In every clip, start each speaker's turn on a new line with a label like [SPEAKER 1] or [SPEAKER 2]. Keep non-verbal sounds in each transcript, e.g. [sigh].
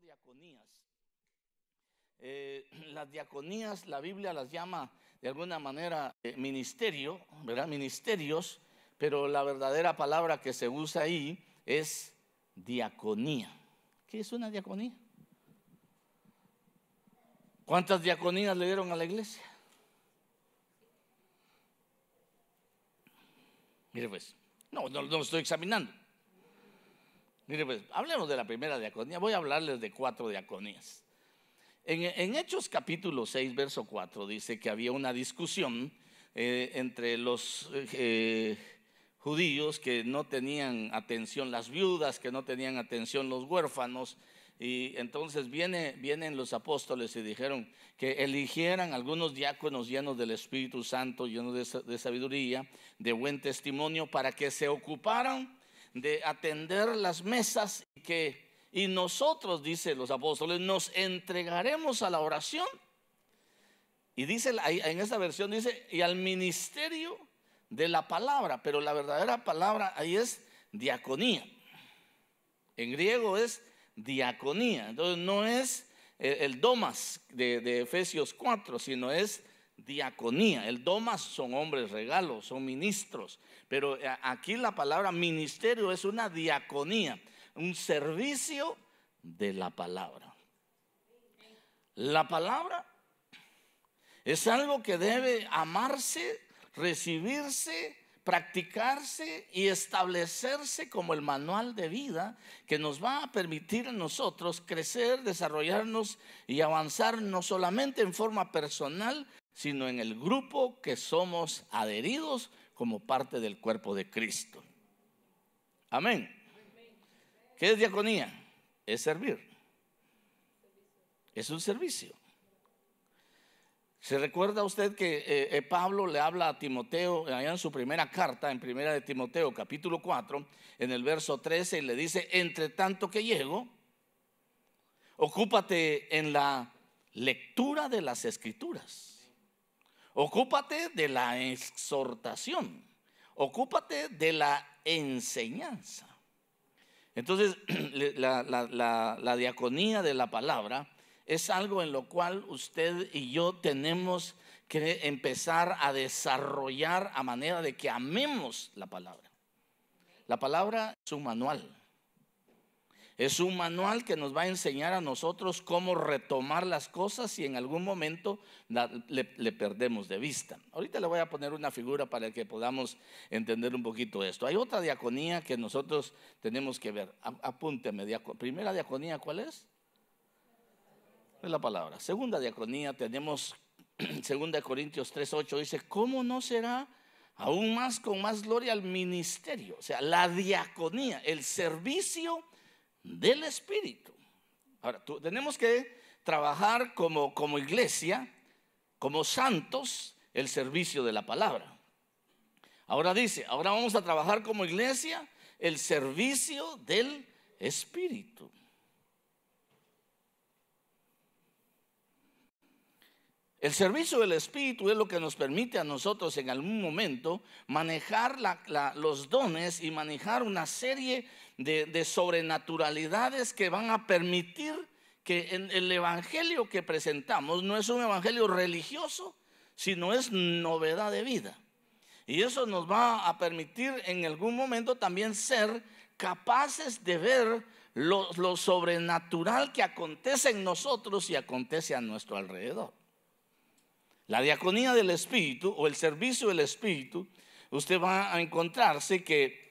[SPEAKER 1] diaconías. Eh, [clears throat] las diaconías, la Biblia las llama de alguna manera eh, ministerio, ¿verdad? Ministerios, pero la verdadera palabra que se usa ahí es diaconía. ¿Qué es una diaconía? ¿Cuántas diaconías le dieron a la iglesia? Mire pues, no, no, no lo estoy examinando. Mire, pues hablemos de la primera diaconía. Voy a hablarles de cuatro diaconías. En, Hechos capítulo 6, verso 4, dice que había una discusión eh, entre los eh, judíos que no tenían atención las viudas, que no tenían atención los huérfanos. Y entonces vienen los apóstoles y dijeron que eligieran algunos diáconos llenos del Espíritu Santo, llenos de sabiduría, de buen testimonio, para que se ocuparan de atender las mesas y que y nosotros, dice los apóstoles, nos entregaremos a la oración. Y dice en esta versión dice y al ministerio de la palabra, pero la verdadera palabra ahí es diaconía. En griego es diaconía. Entonces no es eh, el domas de, de, Efesios 4, sino es diaconía. El domas son hombres regalos, son ministros, pero eh, aquí la palabra ministerio es una diaconía, un servicio de la palabra. La palabra es algo que debe amarse, recibirse, practicarse y establecerse como el manual de vida que nos va a permitir a nosotros crecer, desarrollarnos y avanzar no solamente en forma personal, sino en el grupo que somos adheridos como parte del cuerpo de Cristo. Amén. ¿Qué es diaconía? Es servir. Es un servicio. ¿Se recuerda usted que eh, eh, Pablo le habla a Timoteo allá en su primera carta, en primera de Timoteo, capítulo 4, en el verso 13, y le dice, entre tanto que llego, ocúpate en la lectura de las escrituras Ocúpate de la exhortación. Ocúpate de la enseñanza. Entonces, [clears throat] la, diaconía de la palabra es algo en lo cual usted y yo tenemos que empezar a desarrollar a manera de que amemos la palabra. La palabra es un manual. Es un manual que nos va a enseñar a nosotros cómo retomar las cosas si en algún momento le, perdemos de vista. Ahorita le voy a poner una figura para que podamos entender un poquito esto. Hay otra diaconía que nosotros tenemos que ver. Apúnteme, primera diaconía, ¿cuál es? Es la palabra. Segunda diaconía, tenemos 2 [clears throat] Corintios 3.8, dice, ¿cómo no será? aún más con más gloria al ministerio, o sea, la diaconía, el servicio del Espíritu. Ahora, tenemos que trabajar como, como iglesia, como santos, el servicio de la palabra. Ahora dice, ahora vamos a trabajar como iglesia el servicio del Espíritu. El servicio del Espíritu es lo que nos permite a nosotros en algún momento manejar los dones y manejar una serie de, sobrenaturalidades que van a permitir que en el evangelio que presentamos no es un evangelio religioso, sino es novedad de vida. Y eso nos va a permitir en algún momento también ser capaces de ver lo, lo sobrenatural que acontece en nosotros y acontece a nuestro alrededor. La diaconía del Espíritu o el servicio del Espíritu, usted va a encontrarse que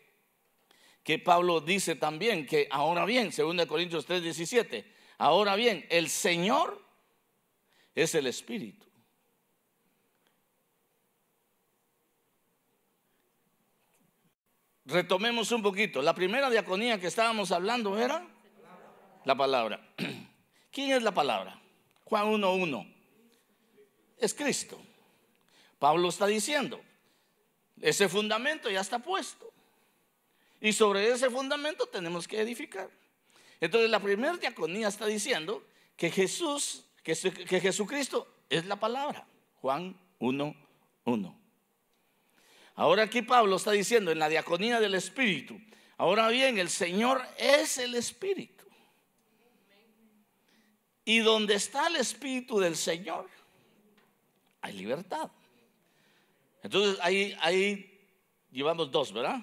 [SPEAKER 1] que Pablo dice también que ahora bien, 2 Corintios 3.17, ahora bien, el Señor es el Espíritu. Retomemos un poquito. La primera diaconía que estábamos hablando era la palabra. [clears throat] ¿Quién es la palabra? Juan 1.1. Es Cristo. Pablo está diciendo, ese fundamento ya está puesto. Y sobre ese fundamento tenemos que edificar. Entonces la primera diaconía está diciendo que Jesús, que, Jesucristo es la palabra. Juan 1.1. Ahora aquí Pablo está diciendo en la diaconía del Espíritu. Ahora bien, el Señor es el Espíritu. Y donde está el Espíritu del Señor, hay libertad. Entonces ahí, ahí llevamos dos, ¿verdad?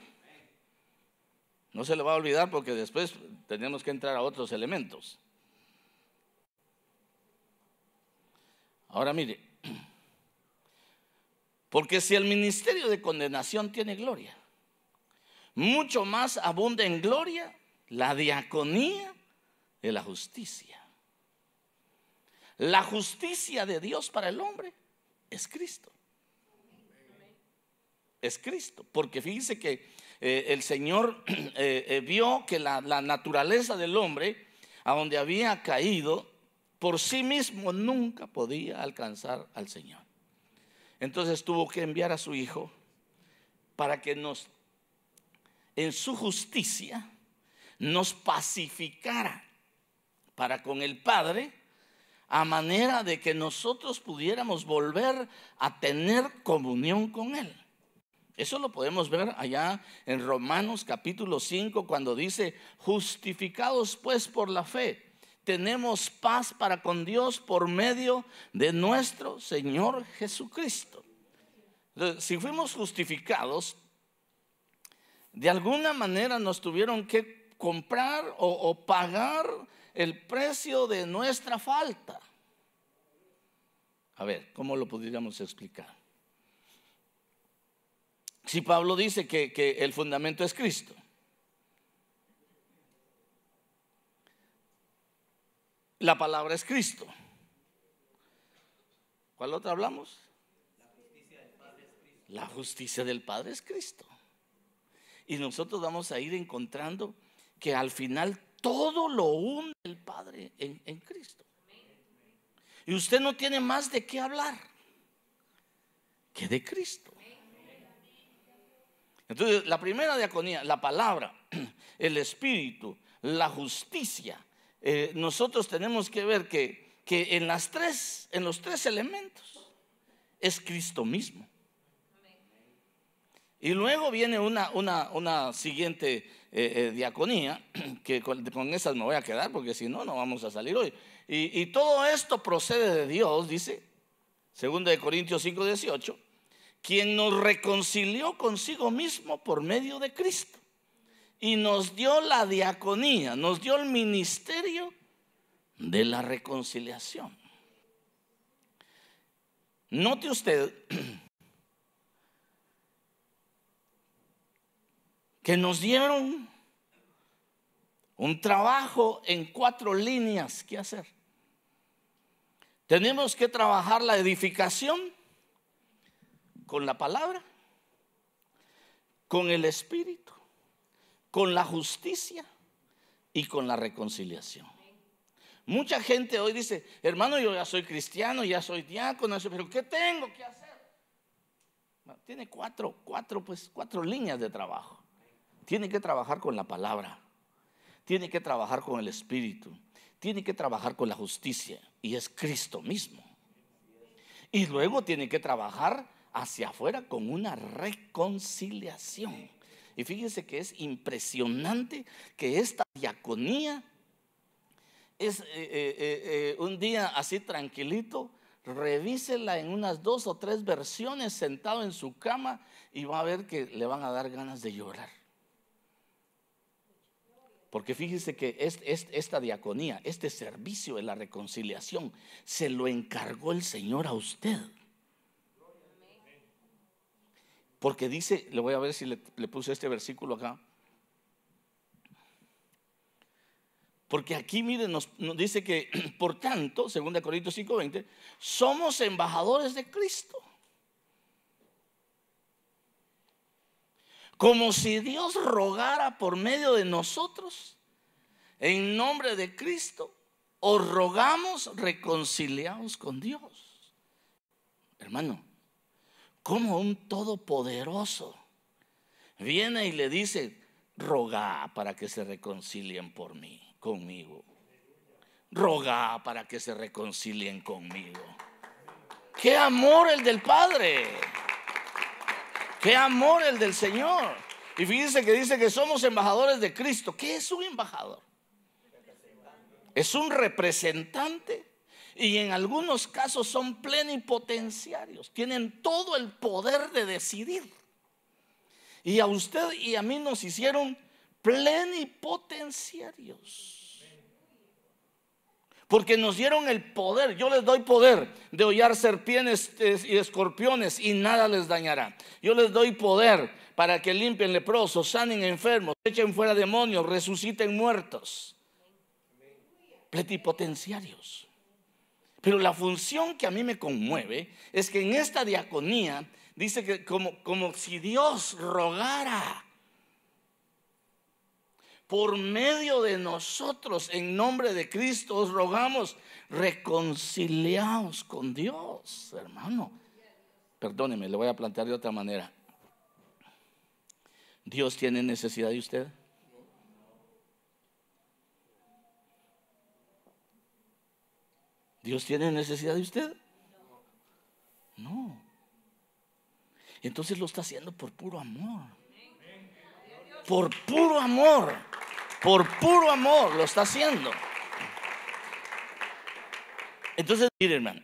[SPEAKER 1] No se le va a olvidar porque después tenemos que entrar a otros elementos. Ahora mire, [clears throat] porque si el ministerio de condenación tiene gloria, mucho más abunda en gloria la diaconía de la justicia. La justicia de Dios para el hombre es Cristo. Es Cristo, porque fíjese que eh, el Señor [clears throat] eh, eh, vio que la, la naturaleza del hombre, a donde había caído, por sí mismo nunca podía alcanzar al Señor. Entonces tuvo que enviar a su Hijo para que nos, en su justicia, nos pacificara para con el Padre, a manera de que nosotros pudiéramos volver a tener comunión con Él. Eso lo podemos ver allá en Romanos capítulo 5 cuando dice, justificados pues por la fe, tenemos paz para con Dios por medio de nuestro Señor Jesucristo. si fuimos justificados, de alguna manera nos tuvieron que comprar o, pagar el precio de nuestra falta. A ver, ¿cómo lo podríamos explicar? si Pablo dice que, el fundamento es Cristo? La palabra es Cristo. ¿Cuál otra hablamos? La justicia del Padre es Cristo. La justicia del Padre es Cristo. Y nosotros vamos a ir encontrando que al final todo lo une el Padre en Cristo. Y usted no tiene más de qué hablar que de Cristo. Entonces, la primera diaconía, la palabra, [clears throat] el espíritu, la justicia, eh, nosotros tenemos que ver que, que, en, las tres, en los tres elementos es Cristo mismo. Y luego viene una, una, siguiente eh, eh, diaconía, [clears throat] que con, esas me voy a quedar porque si no, no vamos a salir hoy. Y, todo esto procede de Dios, dice, segunda de Corintios 5, 18, quien nos reconcilió consigo mismo por medio de Cristo y nos dio la diaconía, nos dio el ministerio de la reconciliación. Note usted [clears throat] que nos dieron un trabajo en cuatro líneas que hacer. Tenemos que trabajar la edificación, con la palabra, con el espíritu, con la justicia y con la reconciliación. Mucha gente hoy dice, hermano, yo ya soy cristiano, ya soy diácono, pero ¿qué tengo que hacer? tiene cuatro, cuatro, pues, cuatro líneas de trabajo. Tiene que trabajar con la palabra, tiene que trabajar con el espíritu, tiene que trabajar con la justicia, y es Cristo mismo. Y luego tiene que trabajar hacia afuera con una reconciliación. Y fíjense que es impresionante que esta diaconía es eh, eh, eh, un día así tranquilito, revísela en unas dos o tres versiones sentado en su cama y va a ver que le van a dar ganas de llorar. Porque fíjese que esta diaconía, este servicio de la reconciliación, se lo encargó el Señor a usted. Porque dice, le voy a ver si le, puse este versículo acá. Porque aquí, miren, nos, dice que, [clears throat] por tanto, 2 Corintios 5:20, somos embajadores de Cristo. Como si Dios rogara por medio de nosotros, en nombre de Cristo, os rogamos reconciliados con Dios. Hermano, como un todopoderoso viene y le dice, roga para que se reconcilien por mí, conmigo. Roga para que se reconcilien conmigo. Qué amor el del Padre. Qué amor el del Señor. Y fíjense que dice que somos embajadores de Cristo. ¿Qué es un embajador? Es un representante y en algunos casos son plenipotenciarios, tienen todo el poder de decidir. Y a usted y a mí nos hicieron plenipotenciarios. Porque nos dieron el poder, yo les doy poder de hollar serpientes y escorpiones y nada les dañará. Yo les doy poder para que limpien leprosos, sanen enfermos, echen fuera demonios, resuciten muertos. Plenipotenciarios. Pero la función que a mí me conmueve es que en esta diaconía dice que como, como si Dios rogara por medio de nosotros, en nombre de Cristo, os rogamos, reconciliaos con Dios, hermano. Perdóneme, le voy a plantear de otra manera. ¿Dios tiene necesidad de usted? ¿Dios tiene necesidad de usted? No. Entonces lo está haciendo por puro amor. Por puro amor. Por puro amor lo está haciendo. Entonces, miren, hermano,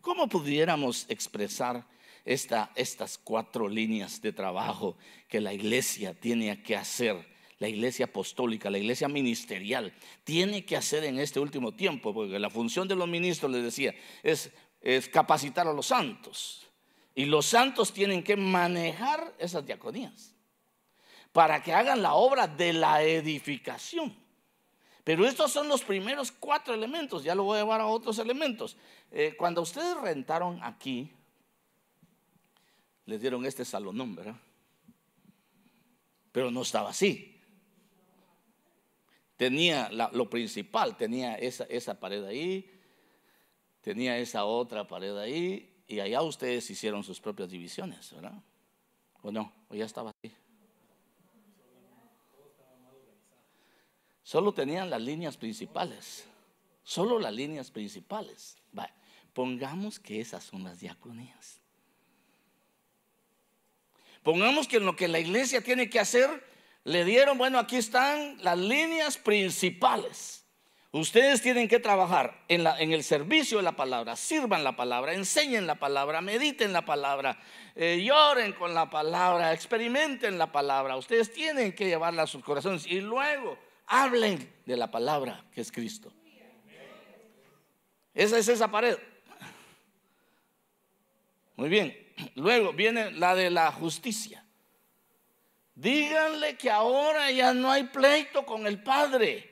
[SPEAKER 1] ¿cómo pudiéramos expresar esta, estas cuatro líneas de trabajo que la iglesia tiene que hacer la iglesia apostólica, la iglesia ministerial, tiene que hacer en este último tiempo, porque la función de los ministros, les decía, es, capacitar a los santos. Y los santos tienen que manejar esas diaconías para que hagan la obra de la edificación. Pero estos son los primeros cuatro elementos, ya lo voy a llevar a otros elementos. Eh, cuando ustedes rentaron aquí, les dieron este salón ¿verdad? Pero no estaba así tenía lo principal, tenía esa, esa pared ahí, tenía esa otra pared ahí, y allá ustedes hicieron sus propias divisiones, ¿verdad? ¿O no? ¿O ya estaba así? Solo tenían las líneas principales. Solo las líneas principales. Pongamos que esas son las diaconías. Pongamos que lo que la iglesia tiene que hacer le dieron, bueno, aquí están las líneas principales. Ustedes tienen que trabajar en, la, el servicio de la palabra, sirvan la palabra, enseñen la palabra, mediten la palabra, eh, lloren con la palabra, experimenten la palabra. Ustedes tienen que llevarla a sus corazones y luego hablen de la palabra que es Cristo. Esa es esa pared. Muy bien. Luego viene la de la justicia. Díganle que ahora ya no hay pleito con el Padre,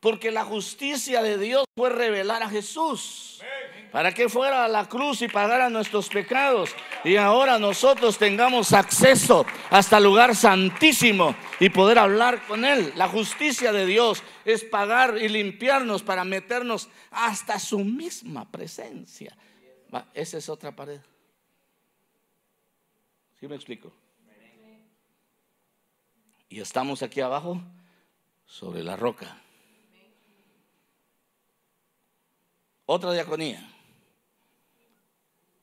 [SPEAKER 1] porque la justicia de Dios fue revelar a Jesús para que fuera a la cruz y pagara nuestros pecados y ahora nosotros tengamos acceso hasta el lugar santísimo y poder hablar con Él. La justicia de Dios es pagar y limpiarnos para meternos hasta su misma presencia. Esa es otra pared. ¿Sí me explico? y estamos aquí abajo sobre la roca. Otra diaconía,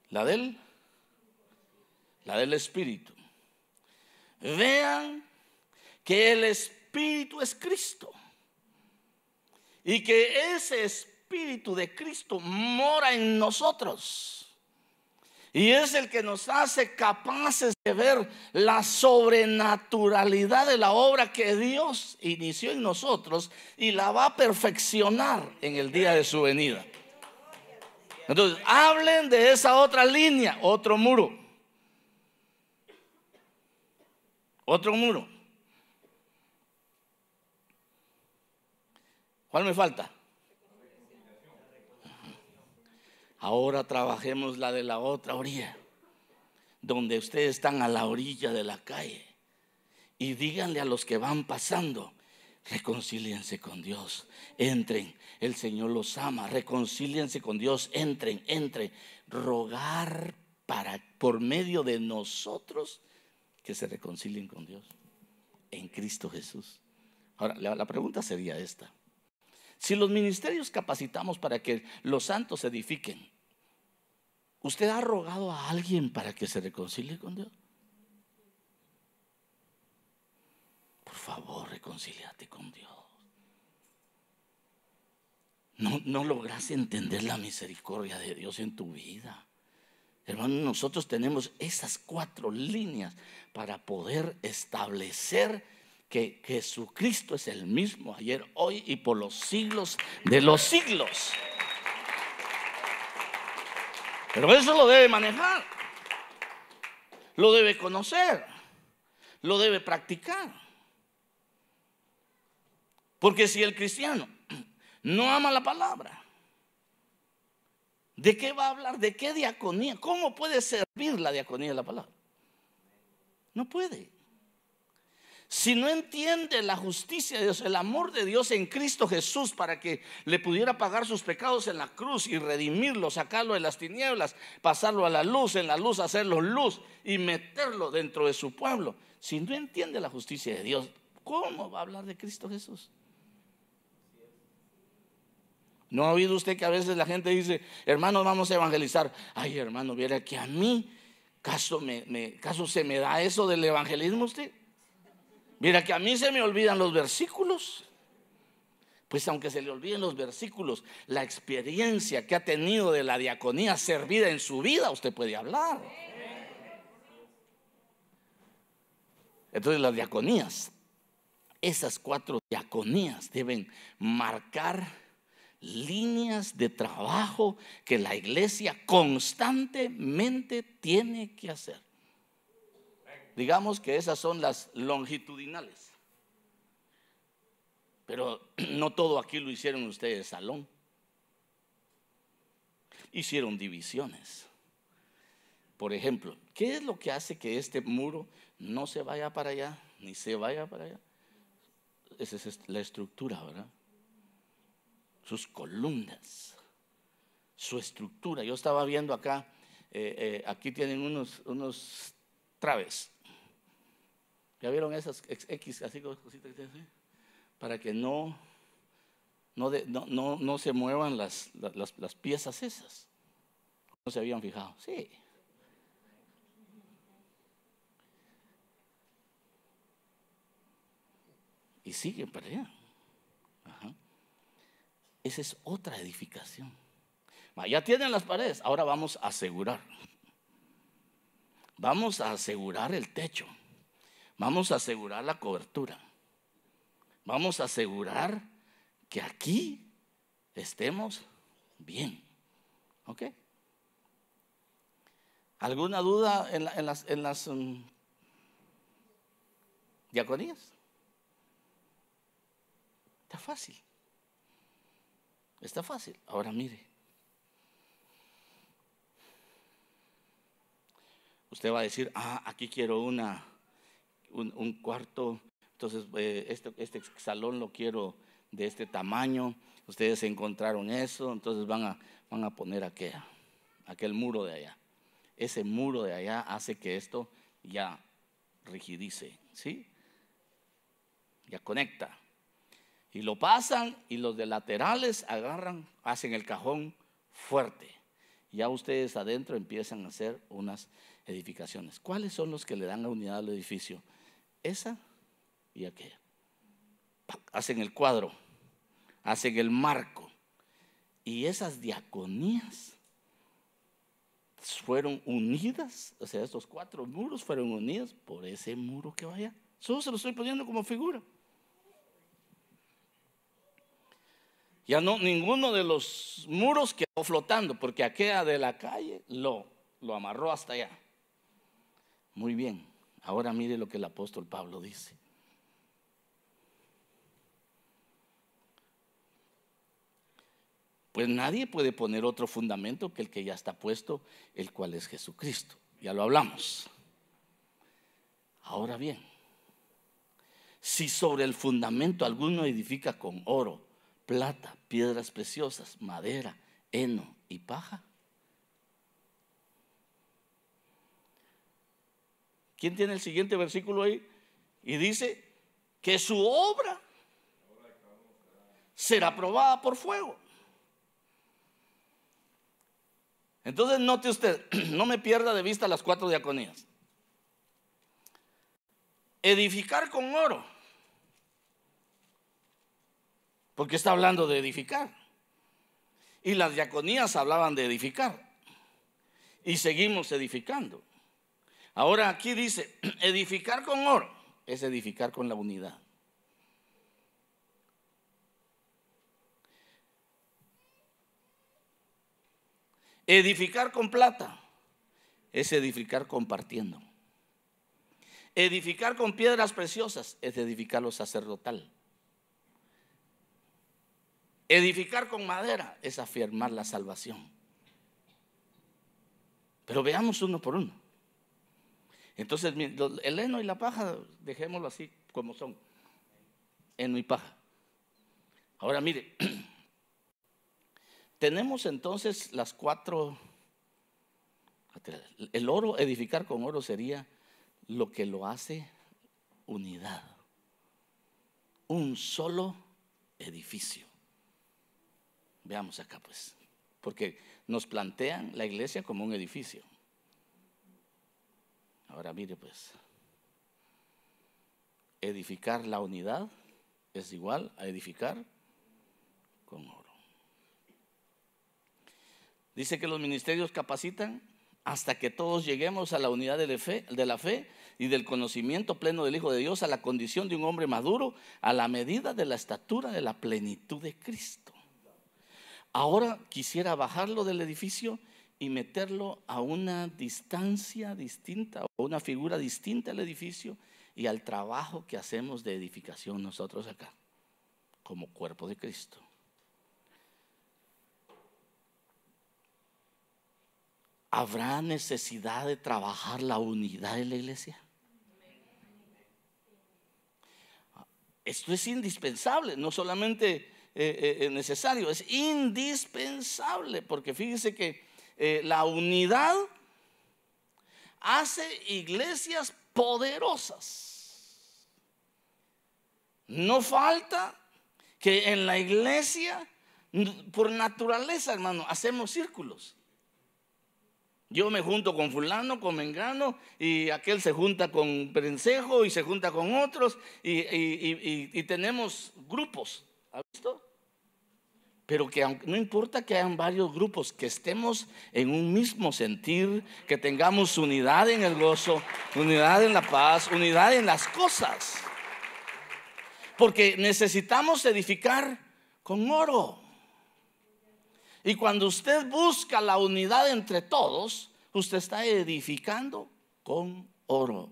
[SPEAKER 1] la del, la del Espíritu. Vean que el Espíritu es Cristo y que ese Espíritu de Cristo mora en nosotros. Y es el que nos hace capaces de ver la sobrenaturalidad de la obra que Dios inició en nosotros y la va a perfeccionar en el día de su venida. Entonces, hablen de esa otra línea, otro muro. Otro muro. ¿Cuál me falta? Ahora trabajemos la de la otra orilla, donde ustedes están a la orilla de la calle. Y díganle a los que van pasando, reconcíliense con Dios, entren, el Señor los ama, reconcíliense con Dios, entren, entren. Rogar para, por medio de nosotros que se reconcilien con Dios en Cristo Jesús. Ahora, la pregunta sería esta. Si los ministerios capacitamos para que los santos se edifiquen, ¿usted ha rogado a alguien para que se reconcilie con Dios? Por favor, reconcíliate con Dios. No, no logras entender la misericordia de Dios en tu vida. Hermano, nosotros tenemos esas cuatro líneas para poder establecer que Jesucristo es el mismo ayer, hoy y por los siglos de los siglos. Pero eso lo debe manejar, lo debe conocer, lo debe practicar. Porque si el cristiano no ama la palabra, ¿de qué va a hablar? ¿De qué diaconía? ¿Cómo puede servir la diaconía de la palabra? No puede. Si no entiende la justicia de Dios, el amor de Dios en Cristo Jesús para que le pudiera pagar sus pecados en la cruz y redimirlo, sacarlo de las tinieblas, pasarlo a la luz, en la luz hacerlo luz y meterlo dentro de su pueblo. Si no entiende la justicia de Dios, ¿cómo va a hablar de Cristo Jesús? ¿No ha oído usted que a veces la gente dice, hermanos, vamos a evangelizar? Ay, hermano, viera que a mí, ¿caso, me, caso se me da eso del evangelismo usted? Mira que a mí se me olvidan los versículos. Pues aunque se le olviden los versículos, la experiencia que ha tenido de la diaconía servida en su vida, usted puede hablar. Entonces las diaconías, esas cuatro diaconías deben marcar líneas de trabajo que la iglesia constantemente tiene que hacer. Digamos que esas son las longitudinales. Pero [clears throat] no todo aquí lo hicieron ustedes salón. Hicieron divisiones. Por ejemplo, ¿qué es lo que hace que este muro no se vaya para allá, ni se vaya para allá? Esa es la estructura, ¿verdad? Sus columnas, su estructura. Yo estaba viendo acá, eh, eh, aquí tienen unos, unos traves ¿Ya vieron esas X, así cositas Para que no, no, se muevan las, piezas esas. No se habían fijado. Sí. Y siguen para allá. Esa es otra edificación. Ya tienen las paredes, ahora vamos a asegurar. Vamos a asegurar el techo. Vamos a asegurar la cobertura. Vamos a asegurar que aquí estemos bien. ¿Ok? ¿Alguna duda en, las, um, diaconías? Está fácil. Está fácil. Ahora mire. Usted va a decir, ah, aquí quiero una un, cuarto. Entonces, eh, este, este, salón lo quiero de este tamaño. Ustedes encontraron eso, entonces van a, van a poner aquel aquel muro de allá. Ese muro de allá hace que esto ya rigidice, ¿sí? Ya conecta. Y lo pasan y los de laterales agarran, hacen el cajón fuerte. Ya ustedes adentro empiezan a hacer unas edificaciones. ¿Cuáles son los que le dan la unidad al edificio? esa y aquella. Hacen el cuadro, hacen el marco. Y esas diaconías fueron unidas, o sea, estos cuatro muros fueron unidos por ese muro que vaya. Solo se lo estoy poniendo como figura. Ya no, ninguno de los muros quedó flotando, porque aquella de la calle lo, lo amarró hasta allá. Muy bien. Ahora mire lo que el apóstol Pablo dice. Pues nadie puede poner otro fundamento que el que ya está puesto, el cual es Jesucristo. Ya lo hablamos. Ahora bien, si sobre el fundamento alguno edifica con oro, plata, piedras preciosas, madera, heno y paja, ¿Quién tiene el siguiente versículo ahí? Y dice que su obra será probada por fuego. Entonces note usted, [clears throat] no me pierda de vista las cuatro diaconías. Edificar con oro. Porque está hablando de edificar. Y las diaconías hablaban de edificar. Y seguimos edificando. Ahora aquí dice, [clears throat] edificar con oro es edificar con la unidad. Edificar con plata es edificar compartiendo. Edificar con piedras preciosas es edificar lo sacerdotal. Edificar con madera es afirmar la salvación. Pero veamos uno por uno. Entonces, el heno y la paja, dejémoslo así como son. Heno y paja. Ahora mire, [clears throat] tenemos entonces las cuatro... El oro, edificar con oro sería lo que lo hace unidad. Un solo edificio. Veamos acá pues, porque nos plantean la iglesia como un edificio. Ahora mire pues, edificar la unidad es igual a edificar con oro. Dice que los ministerios capacitan hasta que todos lleguemos a la unidad de la, fe, y del conocimiento pleno del Hijo de Dios, a la condición de un hombre maduro, a la medida de la estatura de la plenitud de Cristo. Ahora quisiera bajarlo del edificio y meterlo a una distancia distinta o una figura distinta al edificio y al trabajo que hacemos de edificación nosotros acá, como cuerpo de Cristo. ¿Habrá necesidad de trabajar la unidad de la iglesia? Esto es indispensable, no solamente eh, eh, eh, necesario, es indispensable, porque fíjese que eh, la unidad hace iglesias poderosas. No falta que en la iglesia, por naturaleza, hermano, hacemos círculos. Yo me junto con fulano, con mengano, y aquel se junta con prensejo y se junta con otros, y, y tenemos grupos. ¿Ha visto? Pero que no importa que hayan varios grupos, que estemos en un mismo sentir, que tengamos unidad en el gozo, unidad en la paz, unidad en las cosas. Porque necesitamos edificar con oro. Y cuando usted busca la unidad entre todos, usted está edificando con oro.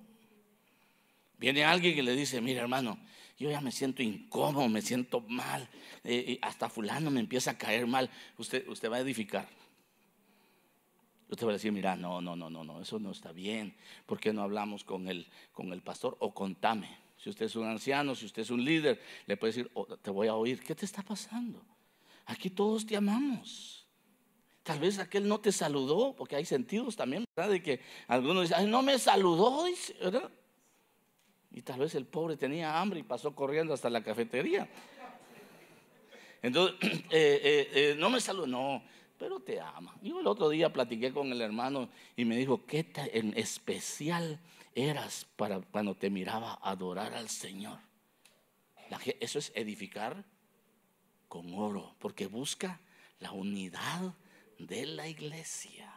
[SPEAKER 1] Viene alguien que le dice, mira hermano, yo ya me siento incómodo, me siento mal, eh, eh, hasta fulano me empieza a caer mal, usted, usted va a edificar. Usted va a decir, mira, no, no, no, no, no, eso no está bien. ¿Por qué no hablamos con el, con el pastor? O contame. Si usted es un anciano, si usted es un líder, le puede decir, te voy a oír, ¿qué te está pasando? Aquí todos te amamos. Tal vez aquel no te saludó, porque hay sentidos también, ¿verdad? De que algunos dicen, no me saludó, ¿verdad? Y tal vez el pobre tenía hambre y pasó corriendo hasta la cafetería. Entonces, [clears throat] eh, eh, eh, no me saludó, no, pero te ama. Yo el otro día platiqué con el hermano y me dijo, ¿qué tan especial eras para cuando te miraba adorar al Señor? eso es edificar con oro, porque busca la unidad de la iglesia,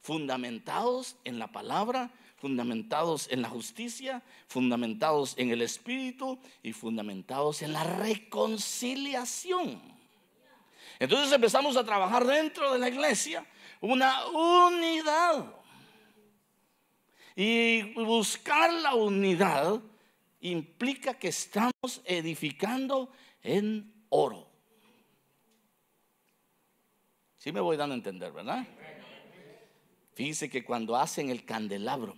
[SPEAKER 1] fundamentados en la palabra fundamentados en la justicia, fundamentados en el Espíritu y fundamentados en la reconciliación. Entonces empezamos a trabajar dentro de la iglesia una unidad y buscar la unidad implica que estamos edificando en oro. Sí me voy dando a entender, ¿verdad? Fíjense que cuando hacen el candelabro,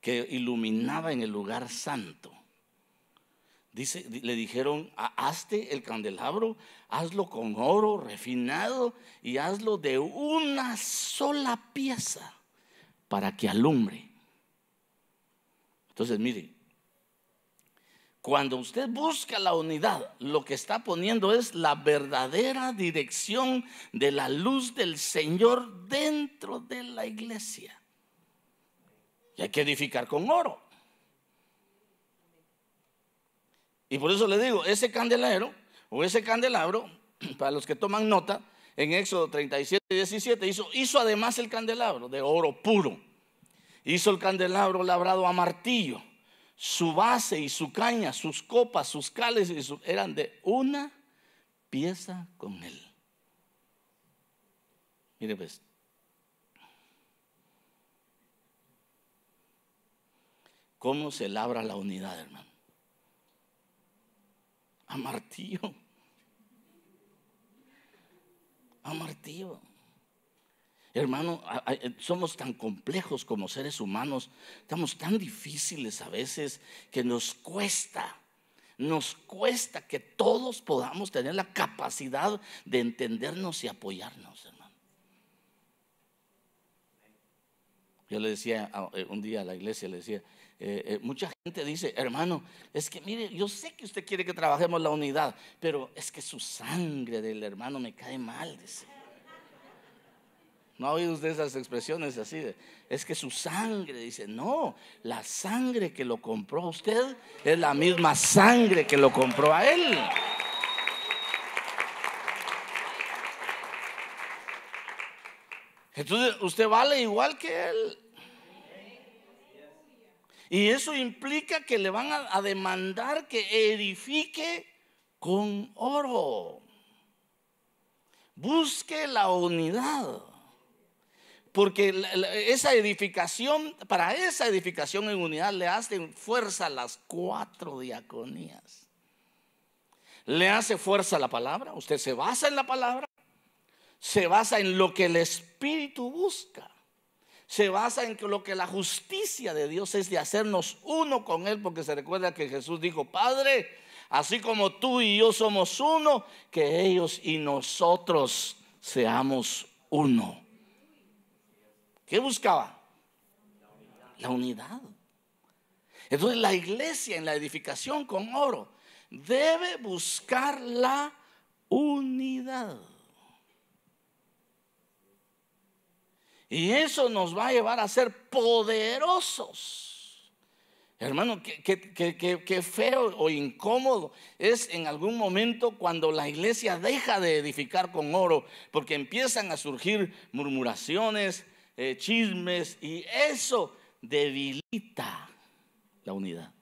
[SPEAKER 1] que iluminaba en el lugar santo. Dice, le dijeron, hazte el candelabro, hazlo con oro refinado y hazlo de una sola pieza para que alumbre. Entonces, miren cuando usted busca la unidad, lo que está poniendo es la verdadera dirección de la luz del Señor dentro de la iglesia. Y hay que edificar con oro. Y por eso le digo, ese candelero o ese candelabro, [clears throat] para los que toman nota, en Éxodo 37 y 17 hizo, hizo además el candelabro de oro puro. Hizo el candelabro labrado a martillo. Su base y su caña, sus copas, sus cales eran de una pieza con él. Mire, pues, ¿Cómo se labra la unidad, hermano? A martillo. A martillo. Hermano, eh, somos tan complejos como seres humanos, estamos tan difíciles a veces que nos cuesta, nos cuesta que todos podamos tener la capacidad de entendernos y apoyarnos, hermano. Yo le decía eh, un día a la iglesia, le decía, eh, eh, mucha gente dice, hermano, es que mire, yo sé que usted quiere que trabajemos la unidad, pero es que su sangre del hermano me cae mal, ¿No ha oído usted esas expresiones así? De, es que su sangre, dice, no, la sangre que lo compró a usted es la misma sangre que lo compró a él. Entonces usted vale igual que él. Y eso implica que le van a, demandar que edifique con oro. Busque la unidad. Porque esa edificación, para esa edificación en unidad le hacen fuerza las cuatro diaconías. Le hace fuerza la palabra, usted se basa en la palabra, se basa en lo que el Espíritu busca se basa en que lo que la justicia de Dios es de hacernos uno con Él, porque se recuerda que Jesús dijo, Padre, así como tú y yo somos uno, que ellos y nosotros seamos uno. ¿Qué buscaba? La unidad. Entonces la iglesia en la edificación con oro debe buscar la unidad. Y eso nos va a llevar a ser poderosos. Hermano, qué, feo o incómodo es en algún momento cuando la iglesia deja de edificar con oro, porque empiezan a surgir murmuraciones, eh, chismes, y eso debilita la unidad.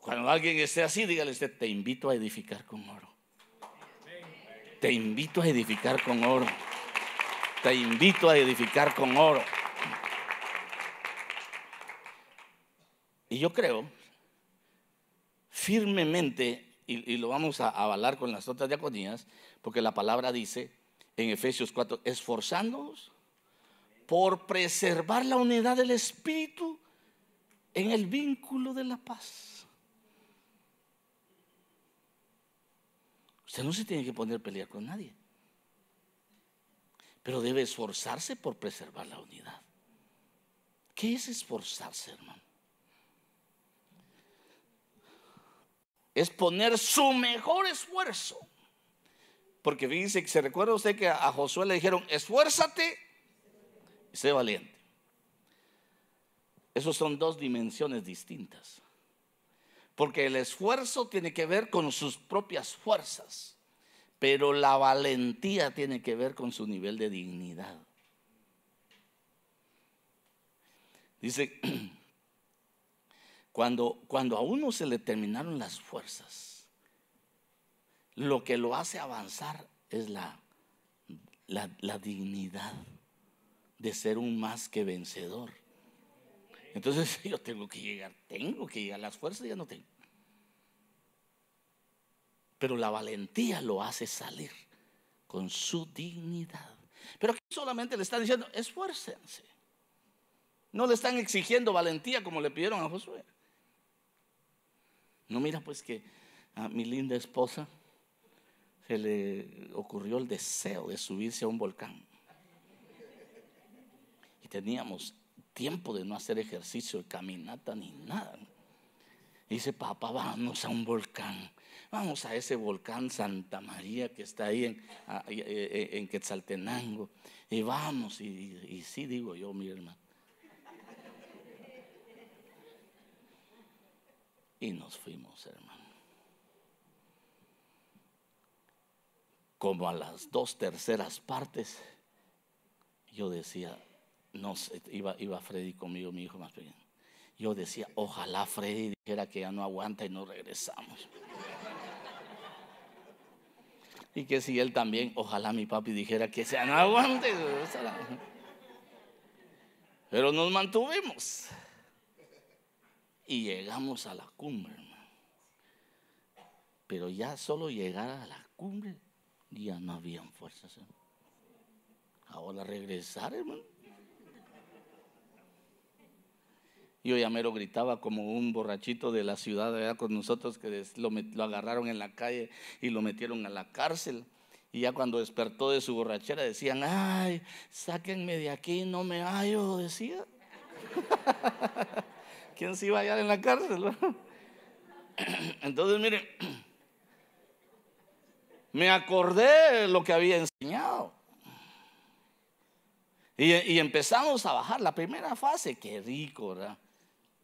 [SPEAKER 1] Cuando alguien esté así, dígale usted, te invito a edificar con oro. Te invito a edificar con oro. Te invito a edificar con oro. Y yo creo firmemente, y, lo vamos a avalar con las otras diaconías, porque la palabra dice en Efesios 4, esforzándonos por preservar la unidad del Espíritu en el vínculo de la paz. Usted no se tiene que poner a pelear con nadie. Pero debe esforzarse por preservar la unidad. ¿Qué es esforzarse, hermano? Es poner su mejor esfuerzo. Porque dice, que se recuerda usted que a Josué le dijeron, esfuérzate y sé valiente. Esas son dos dimensiones distintas porque el esfuerzo tiene que ver con sus propias fuerzas, pero la valentía tiene que ver con su nivel de dignidad. Dice, [clears throat] cuando, cuando a uno se le terminaron las fuerzas, lo que lo hace avanzar es la, la dignidad de ser un más que vencedor. Entonces [laughs] yo tengo que llegar, tengo que llegar, las fuerzas ya no tengo. Pero la valentía lo hace salir con su dignidad. Pero aquí solamente le están diciendo, esfuércense. No le están exigiendo valentía como le pidieron a Josué. No mira pues que a mi linda esposa se le ocurrió el deseo de subirse a un volcán. Y teníamos tiempo de no hacer ejercicio, de caminata, ni nada. dice, papá, vamos a un volcán. Vamos a ese volcán Santa María que está ahí en, eh, eh, Quetzaltenango. Y vamos, y, y sí digo yo, mi hermano. Y nos fuimos, hermano. Como a las dos terceras partes, yo decía, iba, iba Freddy conmigo, mi hijo más pequeño. Yo decía, ojalá Freddy dijera que ya no aguanta y no regresamos. Y que si él también, ojalá mi papi dijera que ya no aguante. Pero nos mantuvimos. Y llegamos a la cumbre, hermano. Pero ya solo llegar a la cumbre, ya no habían fuerzas. Ahora regresar, hermano Yo ya gritaba como un borrachito de la ciudad allá con nosotros que lo, agarraron en la calle y lo metieron a la cárcel. Y ya cuando despertó de su borrachera decían, ay, sáquenme de aquí, no me hallo, decía. [laughs] ¿Quién se iba a hallar en la cárcel? [clears throat] Entonces, mire, [clears throat] me acordé lo que había enseñado. y, empezamos a bajar la primera fase, qué rico, ¿verdad?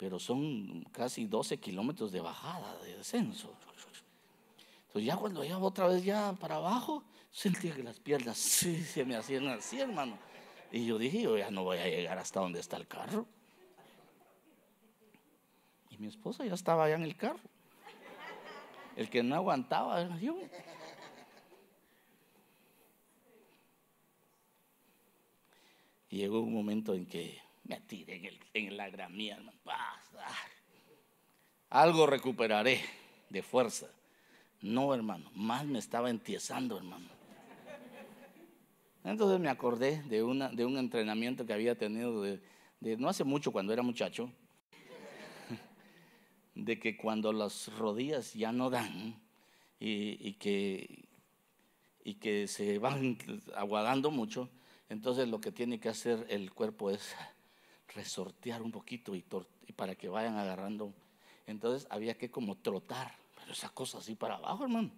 [SPEAKER 1] pero son casi 12 kilómetros de bajada, de descenso. Entonces ya cuando iba otra vez ya para abajo, sentía que las piernas [laughs] sí, se me hacían así, hermano. Y yo dije, yo ya no voy a llegar hasta donde está el carro. Y mi esposa ya estaba allá en el carro. El que no aguantaba Y llegó un momento en que me tiré en, el, en la gramía, hermano. Algo recuperaré de fuerza. No, hermano, más me estaba entiezando, hermano. Entonces me acordé de, una, de un entrenamiento que había tenido de, no hace mucho cuando era muchacho, [laughs] de que cuando las rodillas ya no dan y, que, y que se van aguadando mucho, entonces lo que tiene que hacer el cuerpo es resortear un poquito y, para que vayan agarrando. Entonces había que como trotar, pero esa cosa así para abajo, hermano.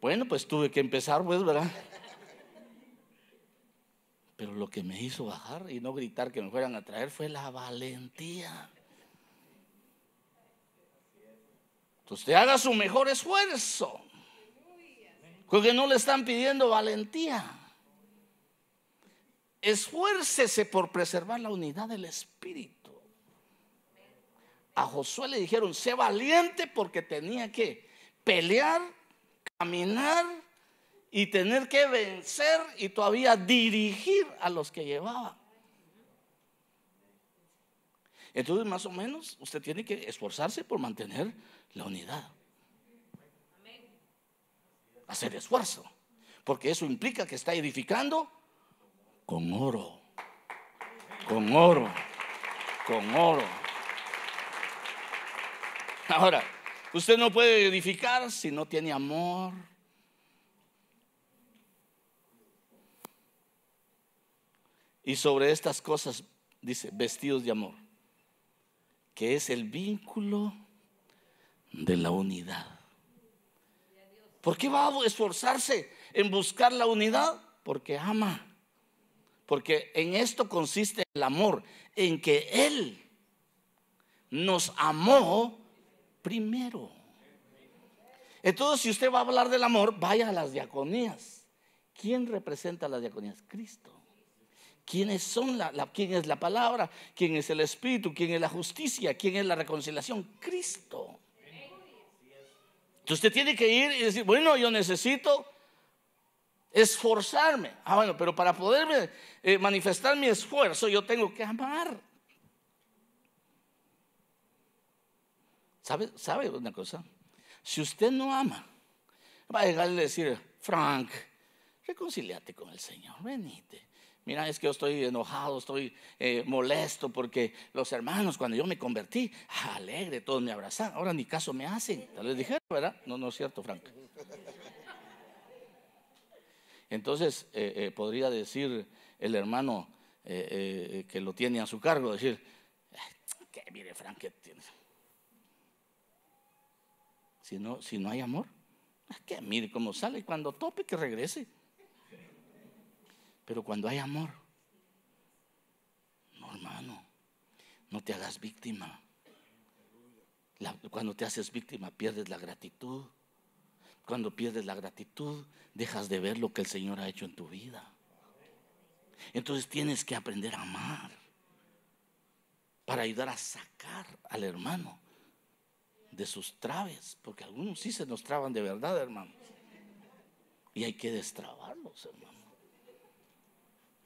[SPEAKER 1] Bueno, pues tuve que empezar, pues, ¿verdad? Pero lo que me hizo bajar y no gritar que me fueran a traer fue la valentía. Entonces usted haga su mejor esfuerzo. Porque no le están pidiendo valentía esfuércese por preservar la unidad del espíritu. A Josué le dijeron, sé valiente porque tenía que pelear, caminar y tener que vencer y todavía dirigir a los que llevaba. Entonces, más o menos, usted tiene que esforzarse por mantener la unidad. Hacer esfuerzo, porque eso implica que está edificando con oro, con oro, con oro. Ahora, usted no puede edificar si no tiene amor. Y sobre estas cosas dice, vestidos de amor, que es el vínculo de la unidad. ¿Por qué va a esforzarse en buscar la unidad? Porque ama. Porque en esto consiste el amor, en que Él nos amó primero. Entonces, si usted va a hablar del amor, vaya a las diaconías. ¿Quién representa las diaconías? Cristo. ¿Quiénes son quién es la palabra? ¿Quién es el Espíritu? ¿Quién es la justicia? ¿Quién es la reconciliación? Cristo. Entonces usted tiene que ir y decir, bueno, yo necesito esforzarme. Ah, bueno, pero para poder eh, manifestar mi esfuerzo yo tengo que amar. ¿Sabe, ¿Sabe una cosa? Si usted no ama, va a llegar a decir, Frank, reconciliate con el Señor, venite. Mira, es que yo estoy enojado, estoy eh, molesto porque los hermanos cuando yo me convertí, alegre, todos me abrazan, ahora ni caso me hacen. Tal vez dijeron, ¿verdad? No, no es cierto, Frank. Entonces eh, eh, podría decir el hermano eh, que lo tiene a su cargo, decir, que mire, Frank, ¿qué tienes? Si no, hay amor, que mire cómo sale, y cuando tope que regrese. Pero cuando hay amor, no hermano, no te hagas víctima. cuando te haces víctima pierdes la gratitud. Cuando pierdes la gratitud, dejas de ver lo que el Señor ha hecho en tu vida. Entonces tienes que aprender a amar para ayudar a sacar al hermano de sus traves, porque algunos sí se nos traban de verdad, hermano. Y hay que destrabarlos, hermano.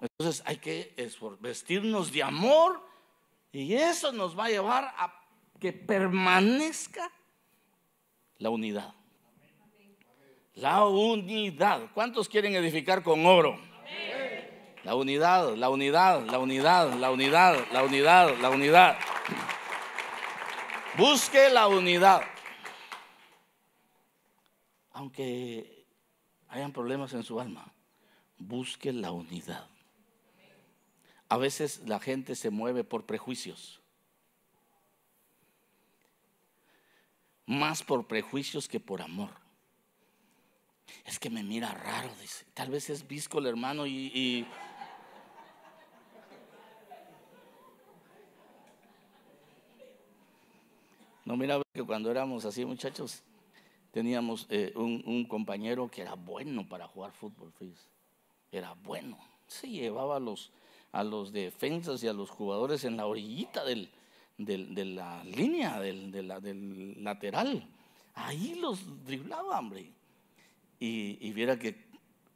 [SPEAKER 1] Entonces hay que vestirnos de amor y eso nos va a llevar a que permanezca la unidad. La unidad. ¿Cuántos quieren edificar con oro? La unidad, la unidad, la unidad, la unidad, la unidad, la unidad. Busque la unidad. Aunque hayan problemas en su alma, busque la unidad. A veces la gente se mueve por prejuicios. Más por prejuicios que por amor es que me mira raro, dice, tal vez es visco el hermano y, No, mira que cuando éramos así muchachos, teníamos eh, un, compañero que era bueno para jugar fútbol, fíjese. Era bueno. Se llevaba a los, a los defensas y a los jugadores en la orillita de la línea, del, del lateral. Ahí los driblaba, hombre y, viera que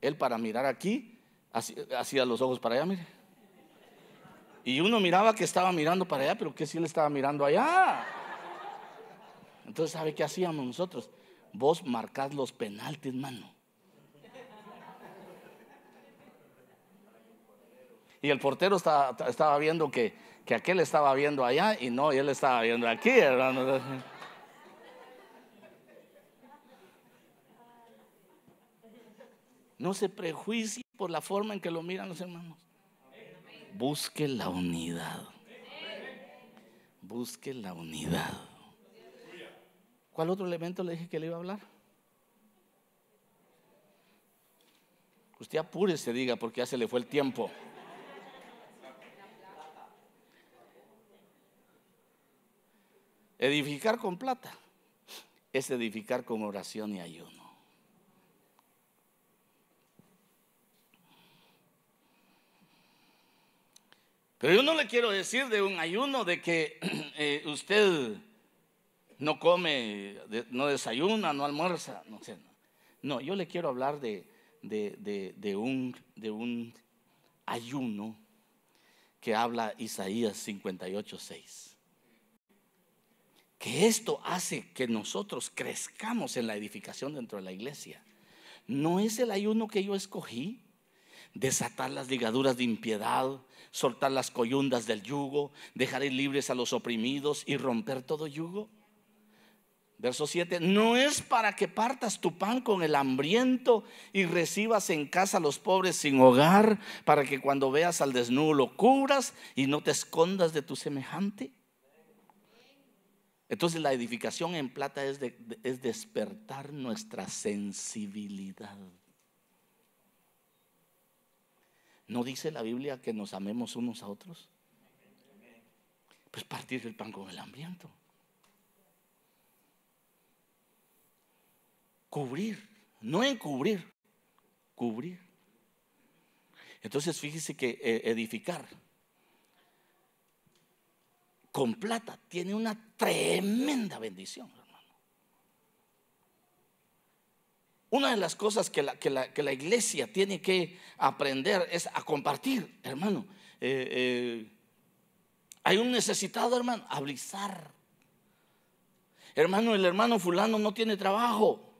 [SPEAKER 1] él para mirar aquí hacía los ojos para allá, mire. Y uno miraba que estaba mirando para allá, pero que si él estaba mirando allá. Entonces, ¿sabe qué hacíamos nosotros? Vos marcás los penaltis, mano. Y el portero estaba, viendo que, que aquel estaba viendo allá y no, él estaba viendo aquí, hermano. No se prejuicie por la forma en que lo miran los hermanos. Busque la unidad. Busque la unidad. ¿Cuál otro elemento le dije que le iba a hablar? Usted apúrese, diga, porque ya se le fue el tiempo. Edificar con plata es edificar con oración y ayuno. Pero yo no le quiero decir de un ayuno de que [clears throat] eh, usted no come, no desayuna, no almuerza, no sé. No, yo le quiero hablar de, un, un, ayuno que habla Isaías 58, 6. Que esto hace que nosotros crezcamos en la edificación dentro de la iglesia. No es el ayuno que yo escogí, desatar las ligaduras de impiedad, soltar las coyundas del yugo, dejar libres a los oprimidos y romper todo yugo. Verso 7, no es para que partas tu pan con el hambriento y recibas en casa a los pobres sin hogar, para que cuando veas al desnudo lo cubras y no te escondas de tu semejante. Entonces la edificación en plata es, es despertar nuestra sensibilidad. ¿No dice la Biblia que nos amemos unos a otros? Pues partir el pan con el hambriento. Cubrir, no encubrir, cubrir. Entonces fíjese que eh, edificar con plata tiene una tremenda bendición. Una de las cosas que la, iglesia tiene que aprender es a compartir, hermano. Eh, eh, hay un necesitado, hermano, a Hermano, el hermano fulano no tiene trabajo.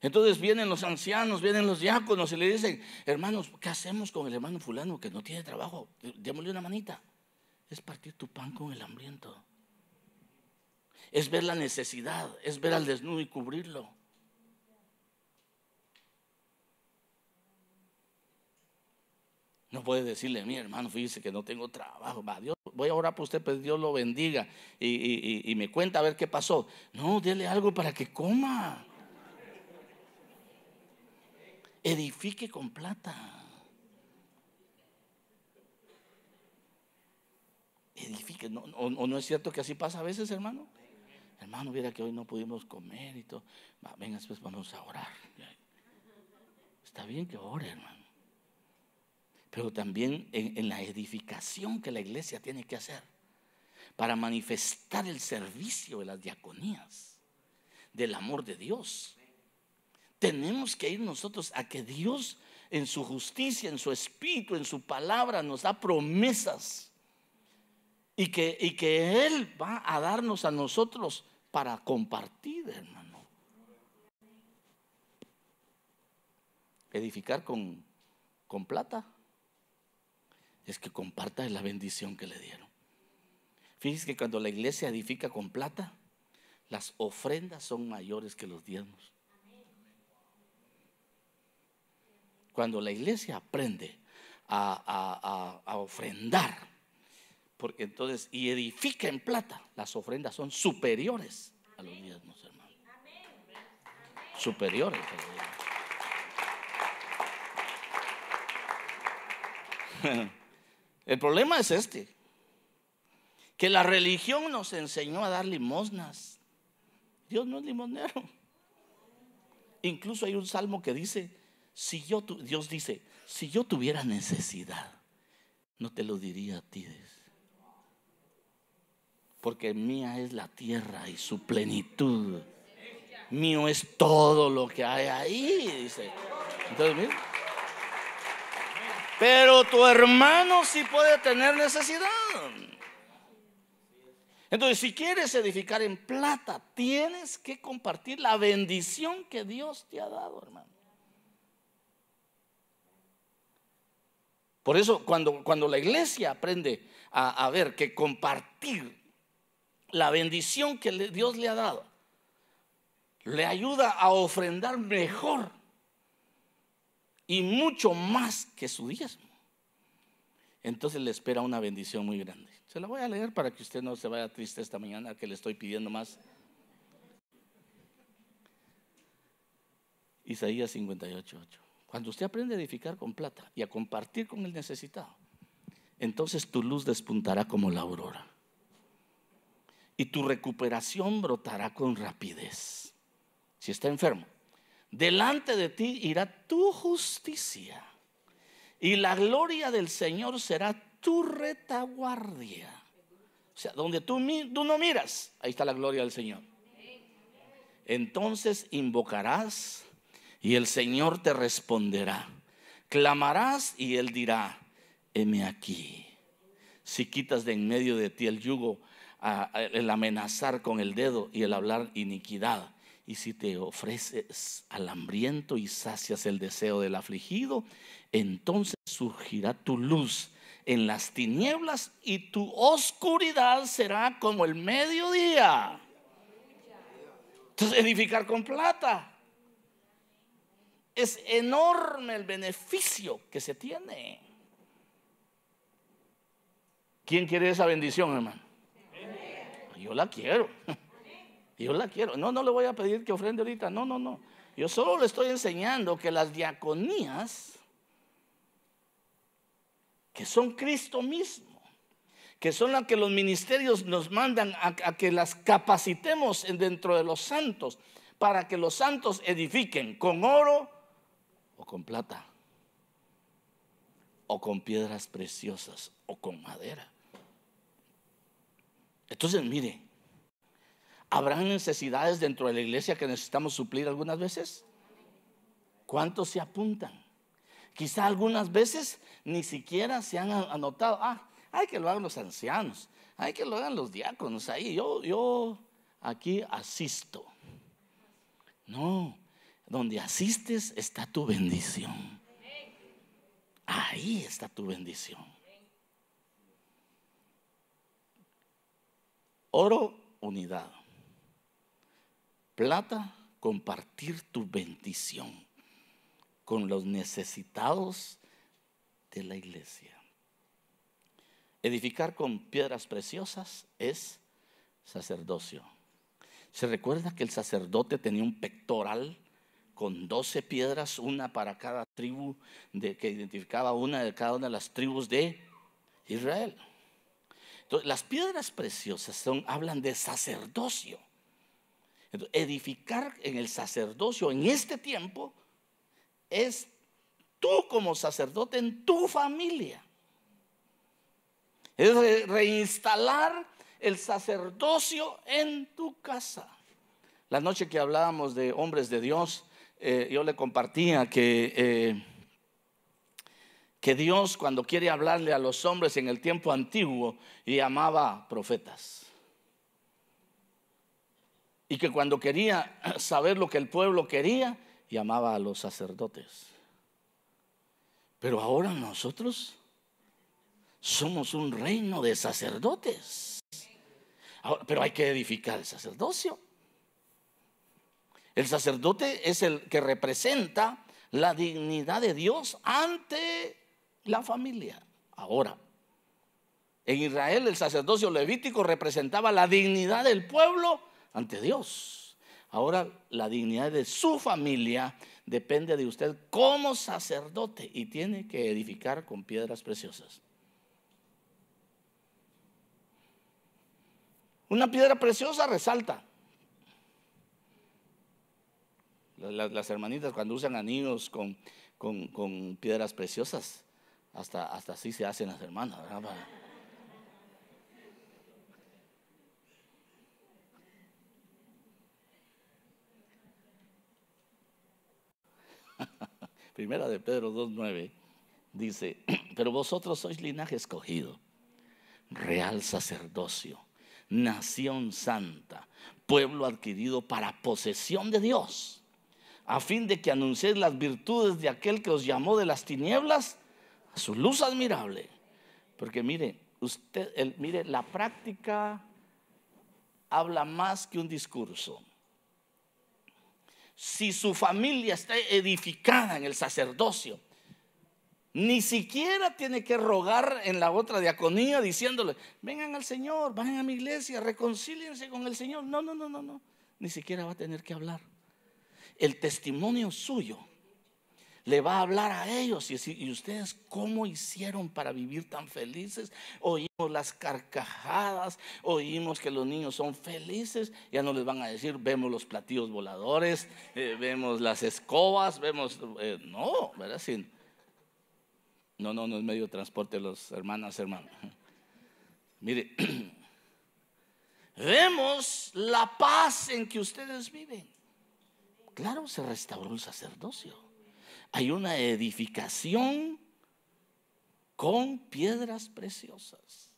[SPEAKER 1] Entonces vienen los ancianos, vienen los diáconos y le dicen, hermanos, ¿qué hacemos con el hermano fulano que no tiene trabajo? Démosle una manita. Es partir tu pan con el hambriento. Es ver la necesidad, es ver al desnudo y cubrirlo. No puede decirle, a mi hermano, fíjese que no tengo trabajo. Va, Dios, voy a orar por usted, pues Dios lo bendiga y, me cuenta a ver qué pasó. No, déle algo para que coma. Edifique con plata. Edifique. No, o, no es cierto que así pasa a veces, hermano? Hermano, mira que hoy no pudimos comer y todo. venga, después pues, vamos a orar. Está bien que ore, hermano pero también en, la edificación que la iglesia tiene que hacer para manifestar el servicio de las diaconías, del amor de Dios. Tenemos que ir nosotros a que Dios en su justicia, en su espíritu, en su palabra nos da promesas y que, y que Él va a darnos a nosotros para compartir, hermano. Edificar con plata es que comparta la bendición que le dieron. Fíjense que cuando la iglesia edifica con plata, las ofrendas son mayores que los diezmos. Cuando la iglesia aprende a, ofrendar, porque entonces, y edifica en plata, las ofrendas son superiores a los diezmos, hermano. Superiores a los el problema es este, que la religión nos enseñó a dar limosnas. Dios no es limonero. Incluso hay un salmo que dice, si yo tu, Dios dice, si yo tuviera necesidad, no te lo diría a ti. Porque mía es la tierra y su plenitud. Mío es todo lo que hay ahí, dice. Entonces, pero tu hermano si puede tener necesidad. Entonces, si quieres edificar en plata, tienes que compartir la bendición que Dios te ha dado, hermano. Por eso, cuando, cuando la iglesia aprende a, a ver que compartir la bendición que Dios le ha dado, le ayuda a ofrendar mejor y mucho más que su diezmo. Entonces le espera una bendición muy grande. Se la voy a leer para que usted no se vaya triste esta mañana que le estoy pidiendo más. Isaías 58, 8. Cuando usted aprende a edificar con plata y a compartir con el necesitado, entonces tu luz despuntará como la aurora y tu recuperación brotará con rapidez. Si está enfermo, Delante de ti irá tu justicia y la gloria del Señor será tu retaguardia. O sea, donde tú, tú no miras, ahí está la gloria del Señor. Entonces invocarás y el Señor te responderá. Clamarás y Él dirá, heme aquí. Si quitas de en medio de ti el yugo, el amenazar con el dedo y el hablar iniquidad y si te ofreces al hambriento y sacias el deseo del afligido, entonces surgirá tu luz en las tinieblas y tu oscuridad será como el mediodía. Entonces, edificar con plata. Es enorme el beneficio que se tiene. ¿Quién quiere esa bendición, hermano? Yo la quiero. Yo la quiero. No, no le voy a pedir que ofrende ahorita. No, no, no. Yo solo le estoy enseñando que las diaconías, que son Cristo mismo, que son las que los ministerios nos mandan a, a que las capacitemos dentro de los santos, para que los santos edifiquen con oro o con plata, o con piedras preciosas, o con madera. Entonces, mire, ¿Habrán necesidades dentro de la iglesia que necesitamos suplir algunas veces? ¿Cuántos se apuntan? Quizá algunas veces ni siquiera se han anotado. Ah, hay que lo hagan los ancianos, hay que lo hagan los diáconos ahí. Yo, yo aquí asisto. No, donde asistes está tu bendición. Ahí está tu bendición. Oro, unidad plata, compartir tu bendición con los necesitados de la iglesia. Edificar con piedras preciosas es sacerdocio. ¿Se recuerda que el sacerdote tenía un pectoral con 12 piedras, una para cada tribu, de, que identificaba una de cada una de las tribus de Israel? las piedras preciosas son, hablan de sacerdocio edificar en el sacerdocio en este tiempo es tú como sacerdote en tu familia. Es reinstalar el sacerdocio en tu casa. La noche que hablábamos de hombres de Dios, eh, yo le compartía que, eh, que Dios cuando quiere hablarle a los hombres en el tiempo antiguo llamaba profetas y que cuando quería [clears throat] saber lo que el pueblo quería, llamaba a los sacerdotes. Pero ahora nosotros somos un reino de sacerdotes. pero hay que edificar el sacerdocio. El sacerdote es el que representa la dignidad de Dios ante la familia. Ahora, en Israel el sacerdocio levítico representaba la dignidad del pueblo ante Dios. Ahora la dignidad de su familia depende de usted como sacerdote y tiene que edificar con piedras preciosas. Una piedra preciosa resalta. Las, hermanitas cuando usan anillos con, piedras preciosas, hasta, hasta así se hacen las hermanas, ¿verdad? Primera de Pedro 2.9 dice, [clears throat] pero vosotros sois linaje escogido, real sacerdocio, nación santa, pueblo adquirido para posesión de Dios, a fin de que anunciéis las virtudes de aquel que os llamó de las tinieblas a su luz admirable. Porque mire, usted, mire, la práctica habla más que un discurso si su familia está edificada en el sacerdocio, ni siquiera tiene que rogar en la otra diaconía diciéndole, vengan al Señor, vayan a mi iglesia, reconcíliense con el Señor. No, no, no, no, no. Ni siquiera va a tener que hablar. El testimonio suyo le va a hablar a ellos y decir, ¿y ustedes cómo hicieron para vivir tan felices? Oímos las carcajadas, oímos que los niños son felices, ya no les van a decir, vemos los platillos voladores, eh, vemos las escobas, vemos, eh, no, ¿verdad? no, no, no es medio de transporte, los hermanas, hermanos. Mire, [clears throat] vemos la paz en que ustedes viven. Claro, se restauró el sacerdocio hay una edificación con piedras preciosas.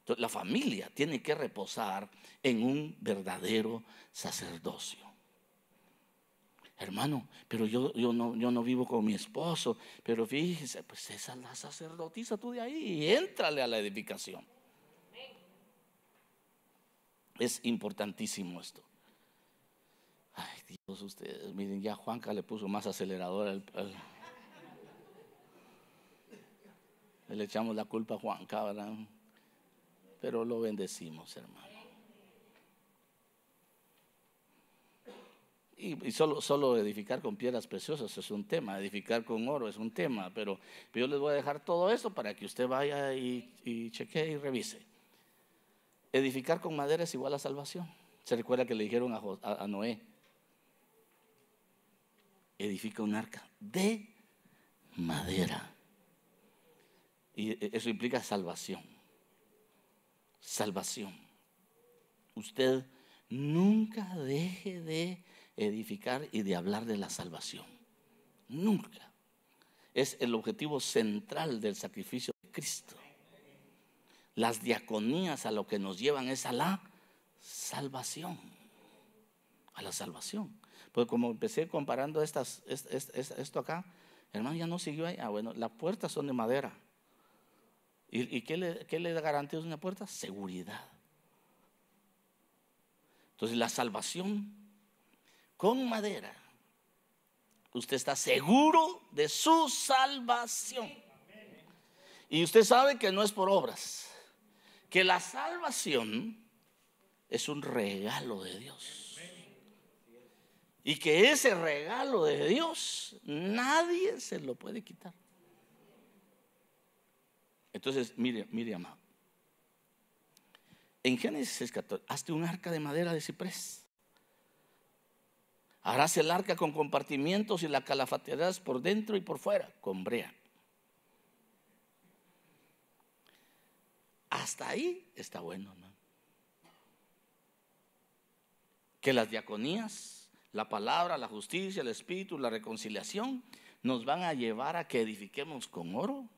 [SPEAKER 1] Entonces, la familia tiene que reposar en un verdadero sacerdocio. Hermano, pero yo, yo, no, yo no vivo con mi esposo, pero fíjese, pues esa es la sacerdotisa tú de ahí y éntrale a la edificación. Es importantísimo esto. Ay, Dios, ustedes, miren, ya Juanca le puso más acelerador Le echamos la culpa a Juanca, ¿verdad? Pero lo bendecimos, hermano. Y, solo, solo edificar con piedras preciosas es un tema, edificar con oro es un tema, pero yo les voy a dejar todo eso para que usted vaya y, chequee y revise. Edificar con madera es igual a salvación. Se recuerda que le dijeron a Noé, edifica un arca de madera. Y e, eso implica salvación. Salvación. Usted nunca deje de edificar y de hablar de la salvación. Nunca. Es el objetivo central del sacrificio de Cristo. Las diaconías a lo que nos llevan es a la salvación. A la salvación. Pues como empecé comparando estas, esto acá, hermano, ya no siguió ahí. Ah, bueno, las puertas son de madera. ¿Y, qué, le, da garantía una puerta? Seguridad. Entonces, la salvación con madera. Usted está seguro de su salvación. Y usted sabe que no es por obras, que la salvación es un regalo de Dios. Y que ese regalo de Dios nadie se lo puede quitar. Entonces, mire, mire, amado. En Génesis 14, hazte un arca de madera de ciprés. Harás el arca con compartimientos y la calafatearás por dentro y por fuera, con brea. Hasta ahí está bueno, ¿no? Que las diaconías la palabra, la justicia, el espíritu, la reconciliación nos van a llevar a que edifiquemos con oro,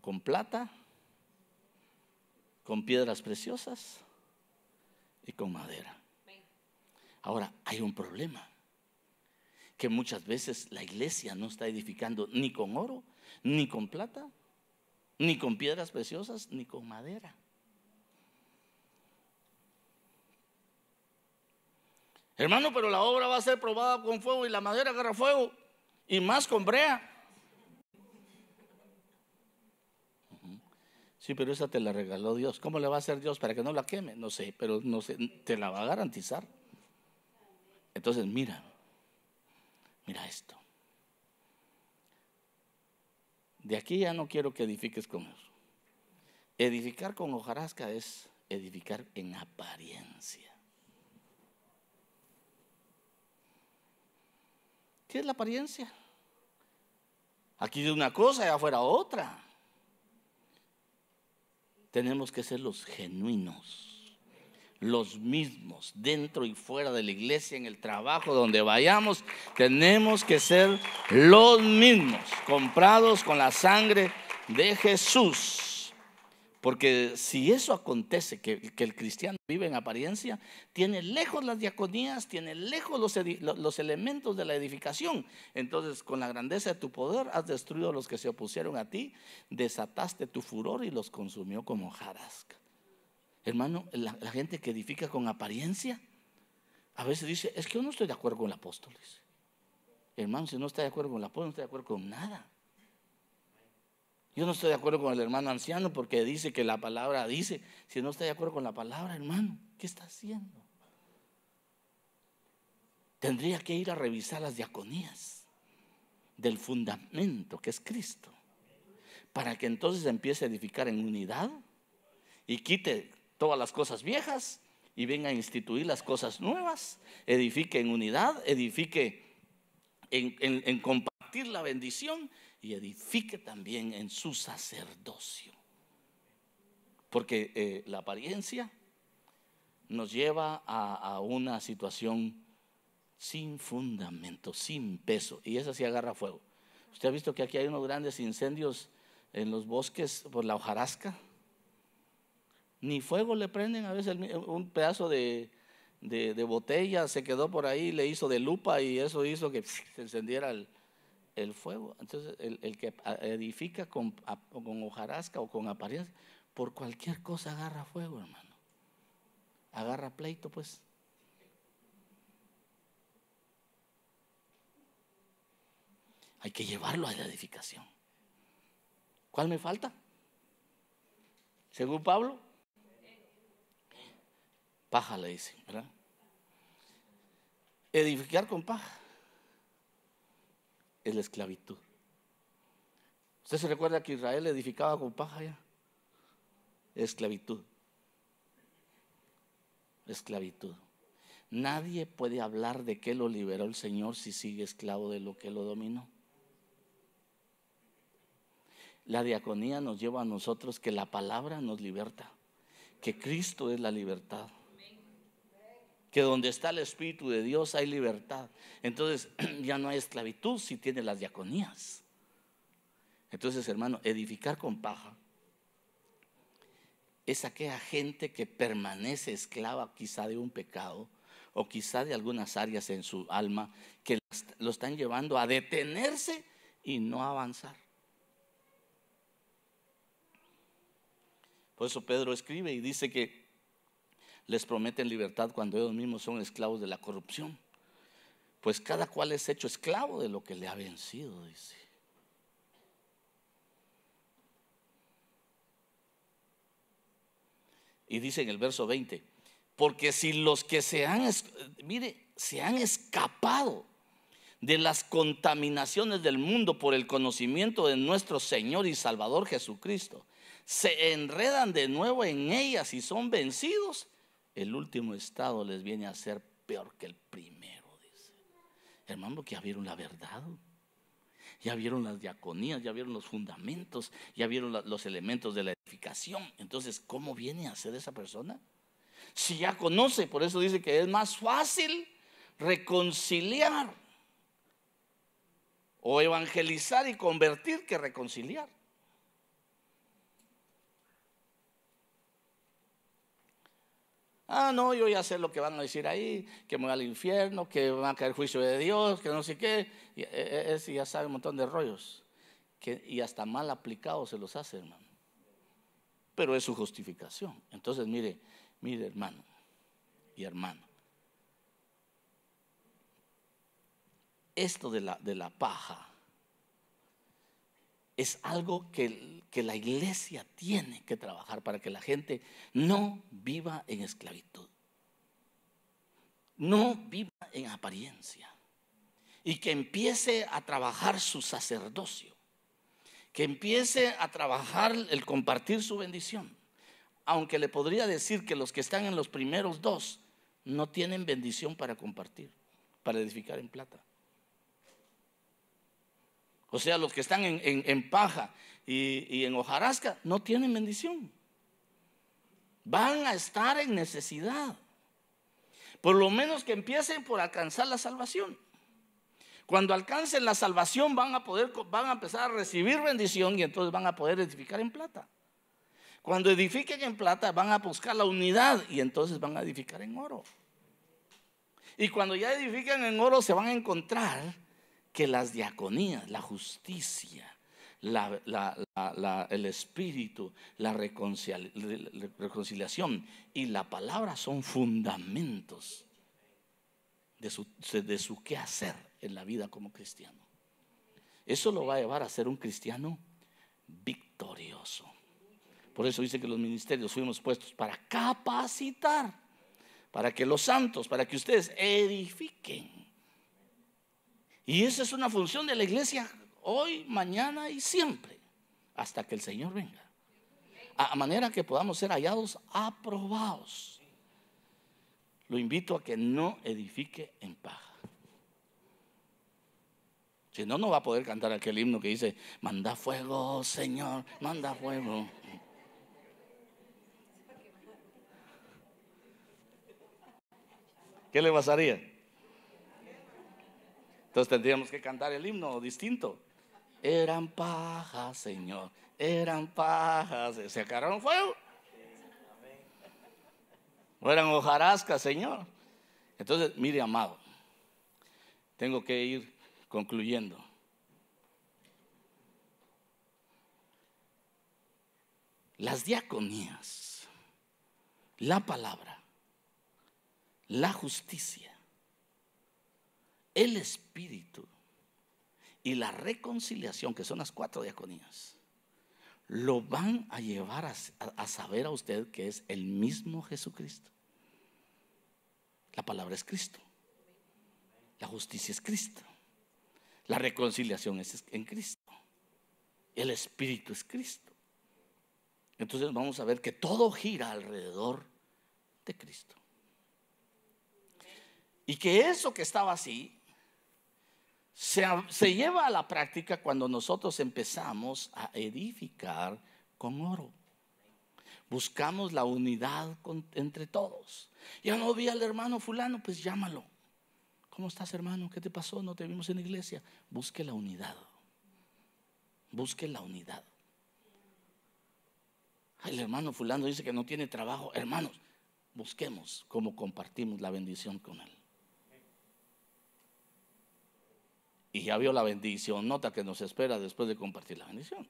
[SPEAKER 1] con plata, con piedras preciosas y con madera. Ahora, hay un problema, que muchas veces la iglesia no está edificando ni con oro, ni con plata, ni con piedras preciosas, ni con madera. Hermano, pero la obra va a ser probada con fuego y la madera agarra fuego y más con brea. Sí, pero esa te la regaló Dios. ¿Cómo le va a hacer Dios para que no la queme? No sé, pero no sé, te la va a garantizar. Entonces, mira, mira esto. De aquí ya no quiero que edifiques con eso. Edificar con hojarasca es edificar en apariencia. ¿Qué es la apariencia? Aquí es una cosa y afuera otra. Tenemos que ser los genuinos, los mismos, dentro y fuera de la iglesia, en el trabajo, donde vayamos, tenemos que ser los mismos, comprados con la sangre de Jesús. Porque si eso acontece, que, el cristiano vive en apariencia, tiene lejos las diaconías, tiene lejos los, elementos de la edificación. Entonces, con la grandeza de tu poder, has destruido a los que se opusieron a ti, desataste tu furor y los consumió como jarasca. Hermano, la, la gente que edifica con apariencia, a veces dice, es que yo no estoy de acuerdo con el apóstol. Hermano, si no está de acuerdo con el apóstol, no está de acuerdo con nada. Yo no estoy de acuerdo con el hermano anciano porque dice que la palabra dice. Si no está de acuerdo con la palabra, hermano, ¿qué está haciendo? Tendría que ir a revisar las diaconías del fundamento que es Cristo. Para que entonces empiece a edificar en unidad y quite todas las cosas viejas y venga a instituir las cosas nuevas. Edifique en unidad, edifique en, compartir la bendición y edifique también en su sacerdocio. Porque eh, la apariencia nos lleva a, una situación sin fundamento, sin peso, y es sí agarra fuego. Usted ha visto que aquí hay unos grandes incendios en los bosques por la hojarasca. Ni fuego le prenden, a veces un pedazo de, de botella se quedó por ahí, le hizo de lupa y eso hizo que se encendiera el, el fuego. Entonces, el, que edifica con, con, hojarasca o con apariencia, por cualquier cosa agarra fuego, hermano. Agarra pleito, pues. Hay que llevarlo a la edificación. ¿Cuál me falta? Según Pablo, paja le dicen, ¿verdad? Edificar con paja es la esclavitud. ¿Usted se recuerda que Israel edificaba con paja ya? Esclavitud. Esclavitud. Nadie puede hablar de que lo liberó el Señor si sigue esclavo de lo que lo dominó. La diaconía nos lleva a nosotros que la palabra nos liberta, que Cristo es la libertad que donde está el Espíritu de Dios hay libertad. Entonces [clears throat] ya no hay esclavitud si tiene las diaconías. Entonces, hermano, edificar con paja es aquella gente que permanece esclava quizá de un pecado o quizá de algunas áreas en su alma que lo están llevando a detenerse y no avanzar. Por eso Pedro escribe y dice que les prometen libertad cuando ellos mismos son esclavos de la corrupción. Pues cada cual es hecho esclavo de lo que le ha vencido, dice. Y dice en el verso 20, porque si los que se han, mire, se han escapado de las contaminaciones del mundo por el conocimiento de nuestro Señor y Salvador Jesucristo, se enredan de nuevo en ellas y son vencidos, el último estado les viene a ser peor que el primero, dice. Hermano, que ya vieron la verdad. Ya vieron las diaconías, ya vieron los fundamentos, ya vieron los elementos de la edificación. Entonces, ¿cómo viene a ser esa persona? Si ya conoce, por eso dice que es más fácil reconciliar o evangelizar y convertir que reconciliar. Ah, no, yo ya sé lo que van a decir ahí, que me voy al infierno, que va a caer juicio de Dios, que no sé qué. Y, eh, eh, ese ya sabe un montón de rollos. y hasta mal aplicado se los hace, hermano. Pero es su justificación. Entonces, mire, mire, hermano y hermano. Esto de la, de la paja es algo que, la iglesia tiene que trabajar para que la gente no viva en esclavitud, no viva en apariencia y que empiece a trabajar su sacerdocio, que empiece a trabajar el compartir su bendición. Aunque le podría decir que los que están en los primeros dos no tienen bendición para compartir, para edificar en plata. O sea, los que están en, paja y, en hojarasca no tienen bendición. Van a estar en necesidad. Por lo menos que empiecen por alcanzar la salvación. Cuando alcancen la salvación van a poder van a empezar a recibir bendición y entonces van a poder edificar en plata. Cuando edifiquen en plata van a buscar la unidad y entonces van a edificar en oro. Y cuando ya edifiquen en oro se van a encontrar que las diaconías, la justicia, el espíritu, la reconciliación y la palabra son fundamentos de su, de su quehacer en la vida como cristiano. Eso lo va a llevar a ser un cristiano victorioso. Por eso dice que los ministerios fuimos puestos para capacitar, para que los santos, para que ustedes edifiquen y esa es una función de la iglesia hoy, mañana y siempre, hasta que el Señor venga. A manera que podamos ser hallados aprobados. Lo invito a que no edifique en paja. Si no, no va a poder cantar aquel himno que dice, manda fuego, Señor, manda fuego. ¿Qué le pasaría? Entonces tendríamos que cantar el himno distinto. Eran pajas, Señor, eran pajas, se acabaron fuego. O eran hojarascas, Señor. Entonces, mire, amado, tengo que ir concluyendo. Las diaconías, la palabra, la justicia el Espíritu y la reconciliación, que son las cuatro diaconías, lo van a llevar a, saber a usted que es el mismo Jesucristo. La palabra es Cristo. La justicia es Cristo. La reconciliación es en Cristo. El Espíritu es Cristo. Entonces vamos a ver que todo gira alrededor de Cristo. Y que eso que estaba así se, lleva a la práctica cuando nosotros empezamos a edificar con oro. Buscamos la unidad entre todos. Ya no vi al hermano fulano, pues llámalo. ¿Cómo estás, hermano? ¿Qué te pasó? No te vimos en la iglesia. Busque la unidad. Busque la unidad. El hermano fulano dice que no tiene trabajo. Hermanos, busquemos cómo compartimos la bendición con él. y ya vio la bendición, nota que nos espera después de compartir la bendición.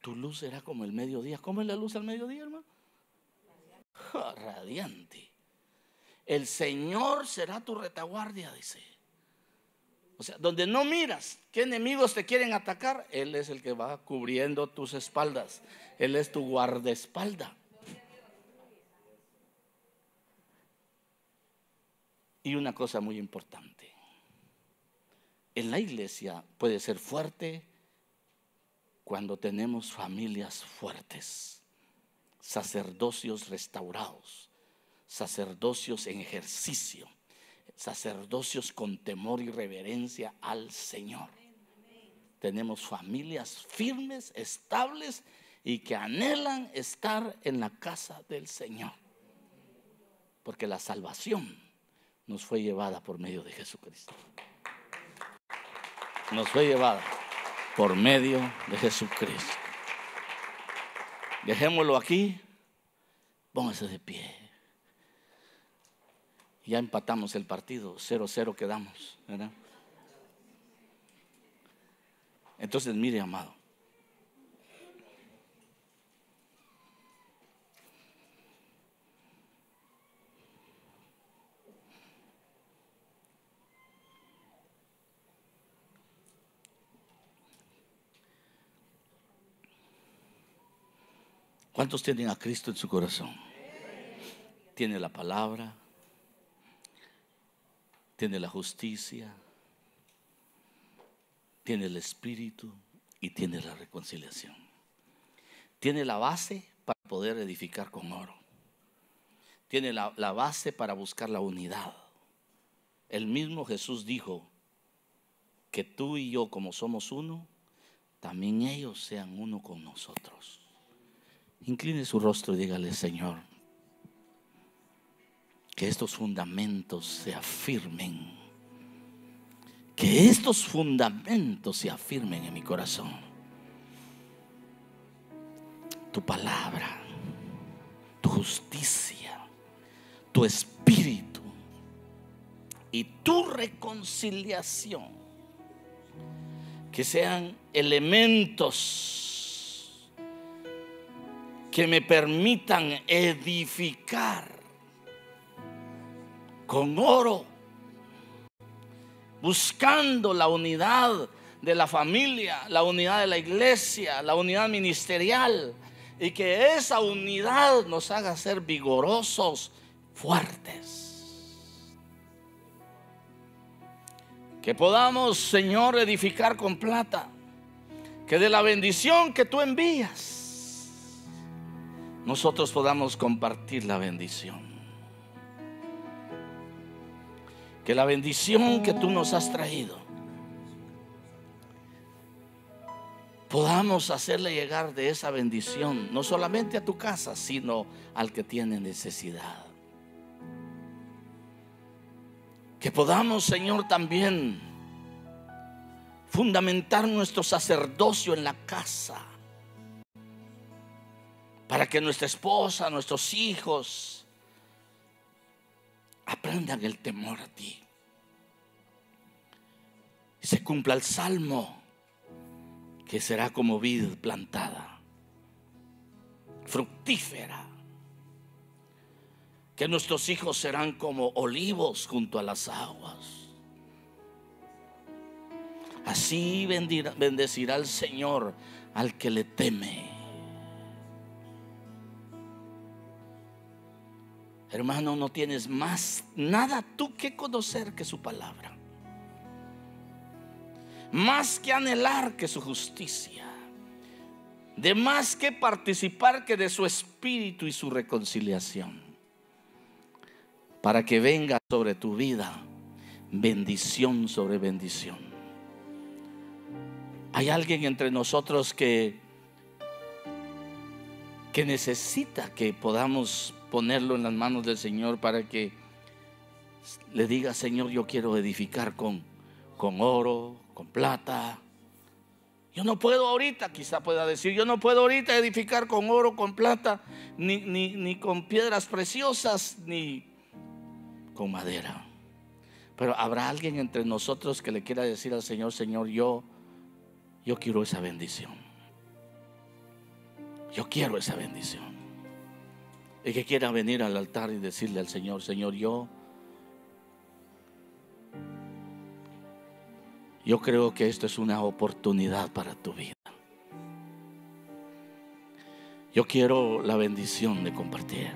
[SPEAKER 1] Tu luz será como el mediodía. ¿Cómo es la luz al mediodía, hermano? radiante. El Señor será tu retaguardia, dice. O sea, donde no miras qué enemigos te quieren atacar, Él es el que va cubriendo tus espaldas. Él es tu guardaespalda. Y una cosa muy importante en la iglesia puede ser fuerte cuando tenemos familias fuertes, sacerdocios restaurados, sacerdocios en ejercicio, sacerdocios con temor y reverencia al Señor. Tenemos familias firmes, estables y que anhelan estar en la casa del Señor. Porque la salvación nos fue llevada por medio de Jesucristo nos fue llevada por medio de Jesucristo. Dejémoslo aquí, póngase de pie. Ya empatamos el partido, 0-0 quedamos, Entonces, mire, amado, ¿Cuántos tienen a Cristo en su corazón? Tiene la palabra, tiene la justicia, tiene el Espíritu y tiene la reconciliación. Tiene la base para poder edificar con oro. Tiene la, la base para buscar la unidad. El mismo Jesús dijo que tú y yo, como somos uno, también ellos sean uno con nosotros. Incline su rostro y dígale, Señor, que estos fundamentos se afirmen. Que estos fundamentos se afirmen en mi corazón. Tu palabra, tu justicia, tu espíritu y tu reconciliación. Que sean elementos que me permitan edificar con oro, buscando la unidad de la familia, la unidad de la iglesia, la unidad ministerial, y que esa unidad nos haga ser vigorosos, fuertes. Que podamos, Señor, edificar con plata, que de la bendición que tú envías, nosotros podamos compartir la bendición. Que la bendición que tú nos has traído podamos hacerle llegar de esa bendición, no solamente a tu casa, sino al que tiene necesidad. Que podamos, Señor, también fundamentar nuestro sacerdocio en la casa para que nuestra esposa, nuestros hijos aprendan el temor a ti. Se cumpla el salmo que será como vid plantada, fructífera, que nuestros hijos serán como olivos junto a las
[SPEAKER 2] aguas.
[SPEAKER 1] Así bendecirá el Señor al que le teme Hermano, no tienes más nada tú que conocer que su palabra. Más que anhelar que su justicia. De más que participar que de su espíritu y su reconciliación. Para que venga sobre tu vida bendición sobre bendición. Hay alguien entre nosotros que que necesita que podamos ponerlo en las manos del Señor para que le diga, Señor, yo quiero edificar con, con oro, con plata. Yo no puedo ahorita, quizá pueda decir, yo no puedo ahorita edificar con oro, con plata, ni, ni con piedras preciosas, ni con madera. Pero habrá alguien entre nosotros que le quiera decir al Señor, Señor, yo, yo quiero esa bendición. Yo quiero esa bendición el que quiera venir al altar y decirle al Señor, Señor, yo, yo creo que esto es una oportunidad para tu vida. Yo quiero la bendición de compartir.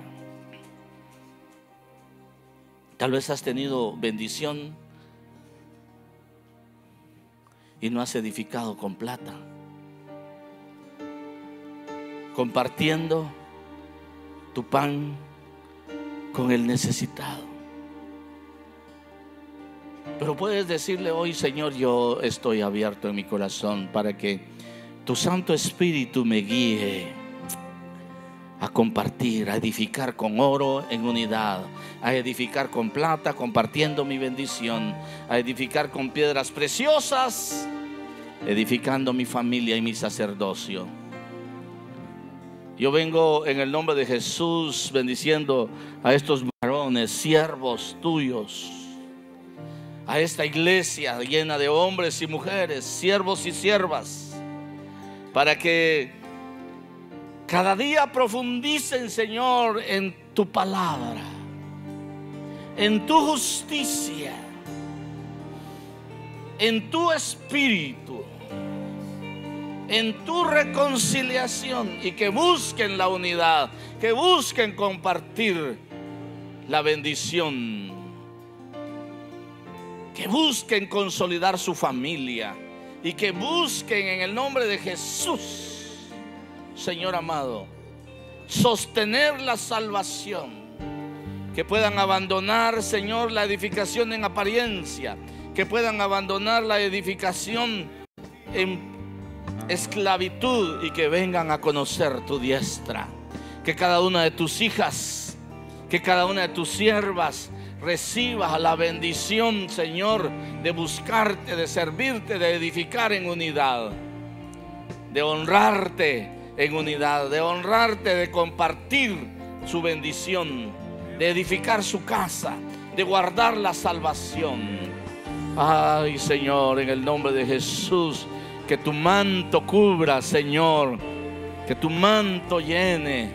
[SPEAKER 1] Tal vez has tenido bendición y no has edificado con plata. Compartiendo tu pan con el necesitado. Pero puedes decirle hoy, Señor, yo estoy abierto en mi corazón para que tu Santo Espíritu me guíe a compartir, a edificar con oro en unidad, a edificar con plata compartiendo mi bendición, a edificar con piedras preciosas, edificando mi familia y mi sacerdocio yo vengo en el nombre de Jesús bendiciendo a estos varones, siervos tuyos, a esta iglesia llena de hombres y mujeres, siervos y siervas, para que cada día profundicen, Señor, en tu palabra, en tu justicia, en tu espíritu en tu reconciliación y que busquen la unidad, que busquen compartir la bendición, que busquen consolidar su familia y que busquen en el nombre de Jesús, Señor amado, sostener la salvación. Que puedan abandonar, Señor, la edificación en apariencia. Que puedan abandonar la edificación en esclavitud y que vengan a conocer tu diestra. Que cada una de tus hijas, que cada una de tus siervas reciba la bendición, Señor, de buscarte, de servirte, de edificar en unidad, de honrarte en unidad, de honrarte, de compartir su bendición, de edificar su casa, de guardar la salvación. Ay, Señor, en el nombre de Jesús que tu manto cubra, Señor, que tu manto llene,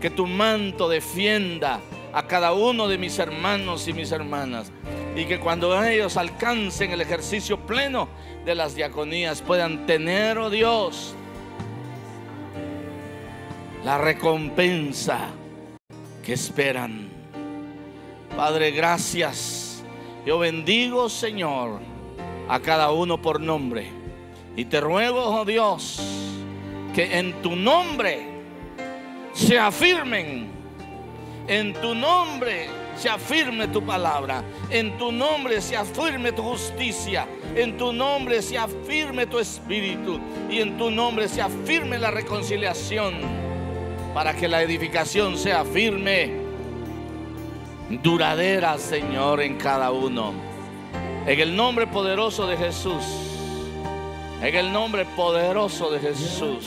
[SPEAKER 1] que tu manto defienda a cada uno de mis hermanos y mis hermanas. Y que cuando ellos alcancen el ejercicio pleno de las diaconías puedan tener, oh Dios, la recompensa que esperan. Padre, gracias. Yo bendigo, Señor, a cada uno por nombre. Y te ruego, oh Dios, que en tu nombre se afirmen, en tu nombre se afirme tu palabra, en tu nombre se afirme tu justicia, en tu nombre se afirme tu espíritu y en tu nombre se afirme la reconciliación para que la edificación sea firme, duradera, Señor, en cada uno. En el nombre poderoso de Jesús. En el nombre poderoso de Jesús.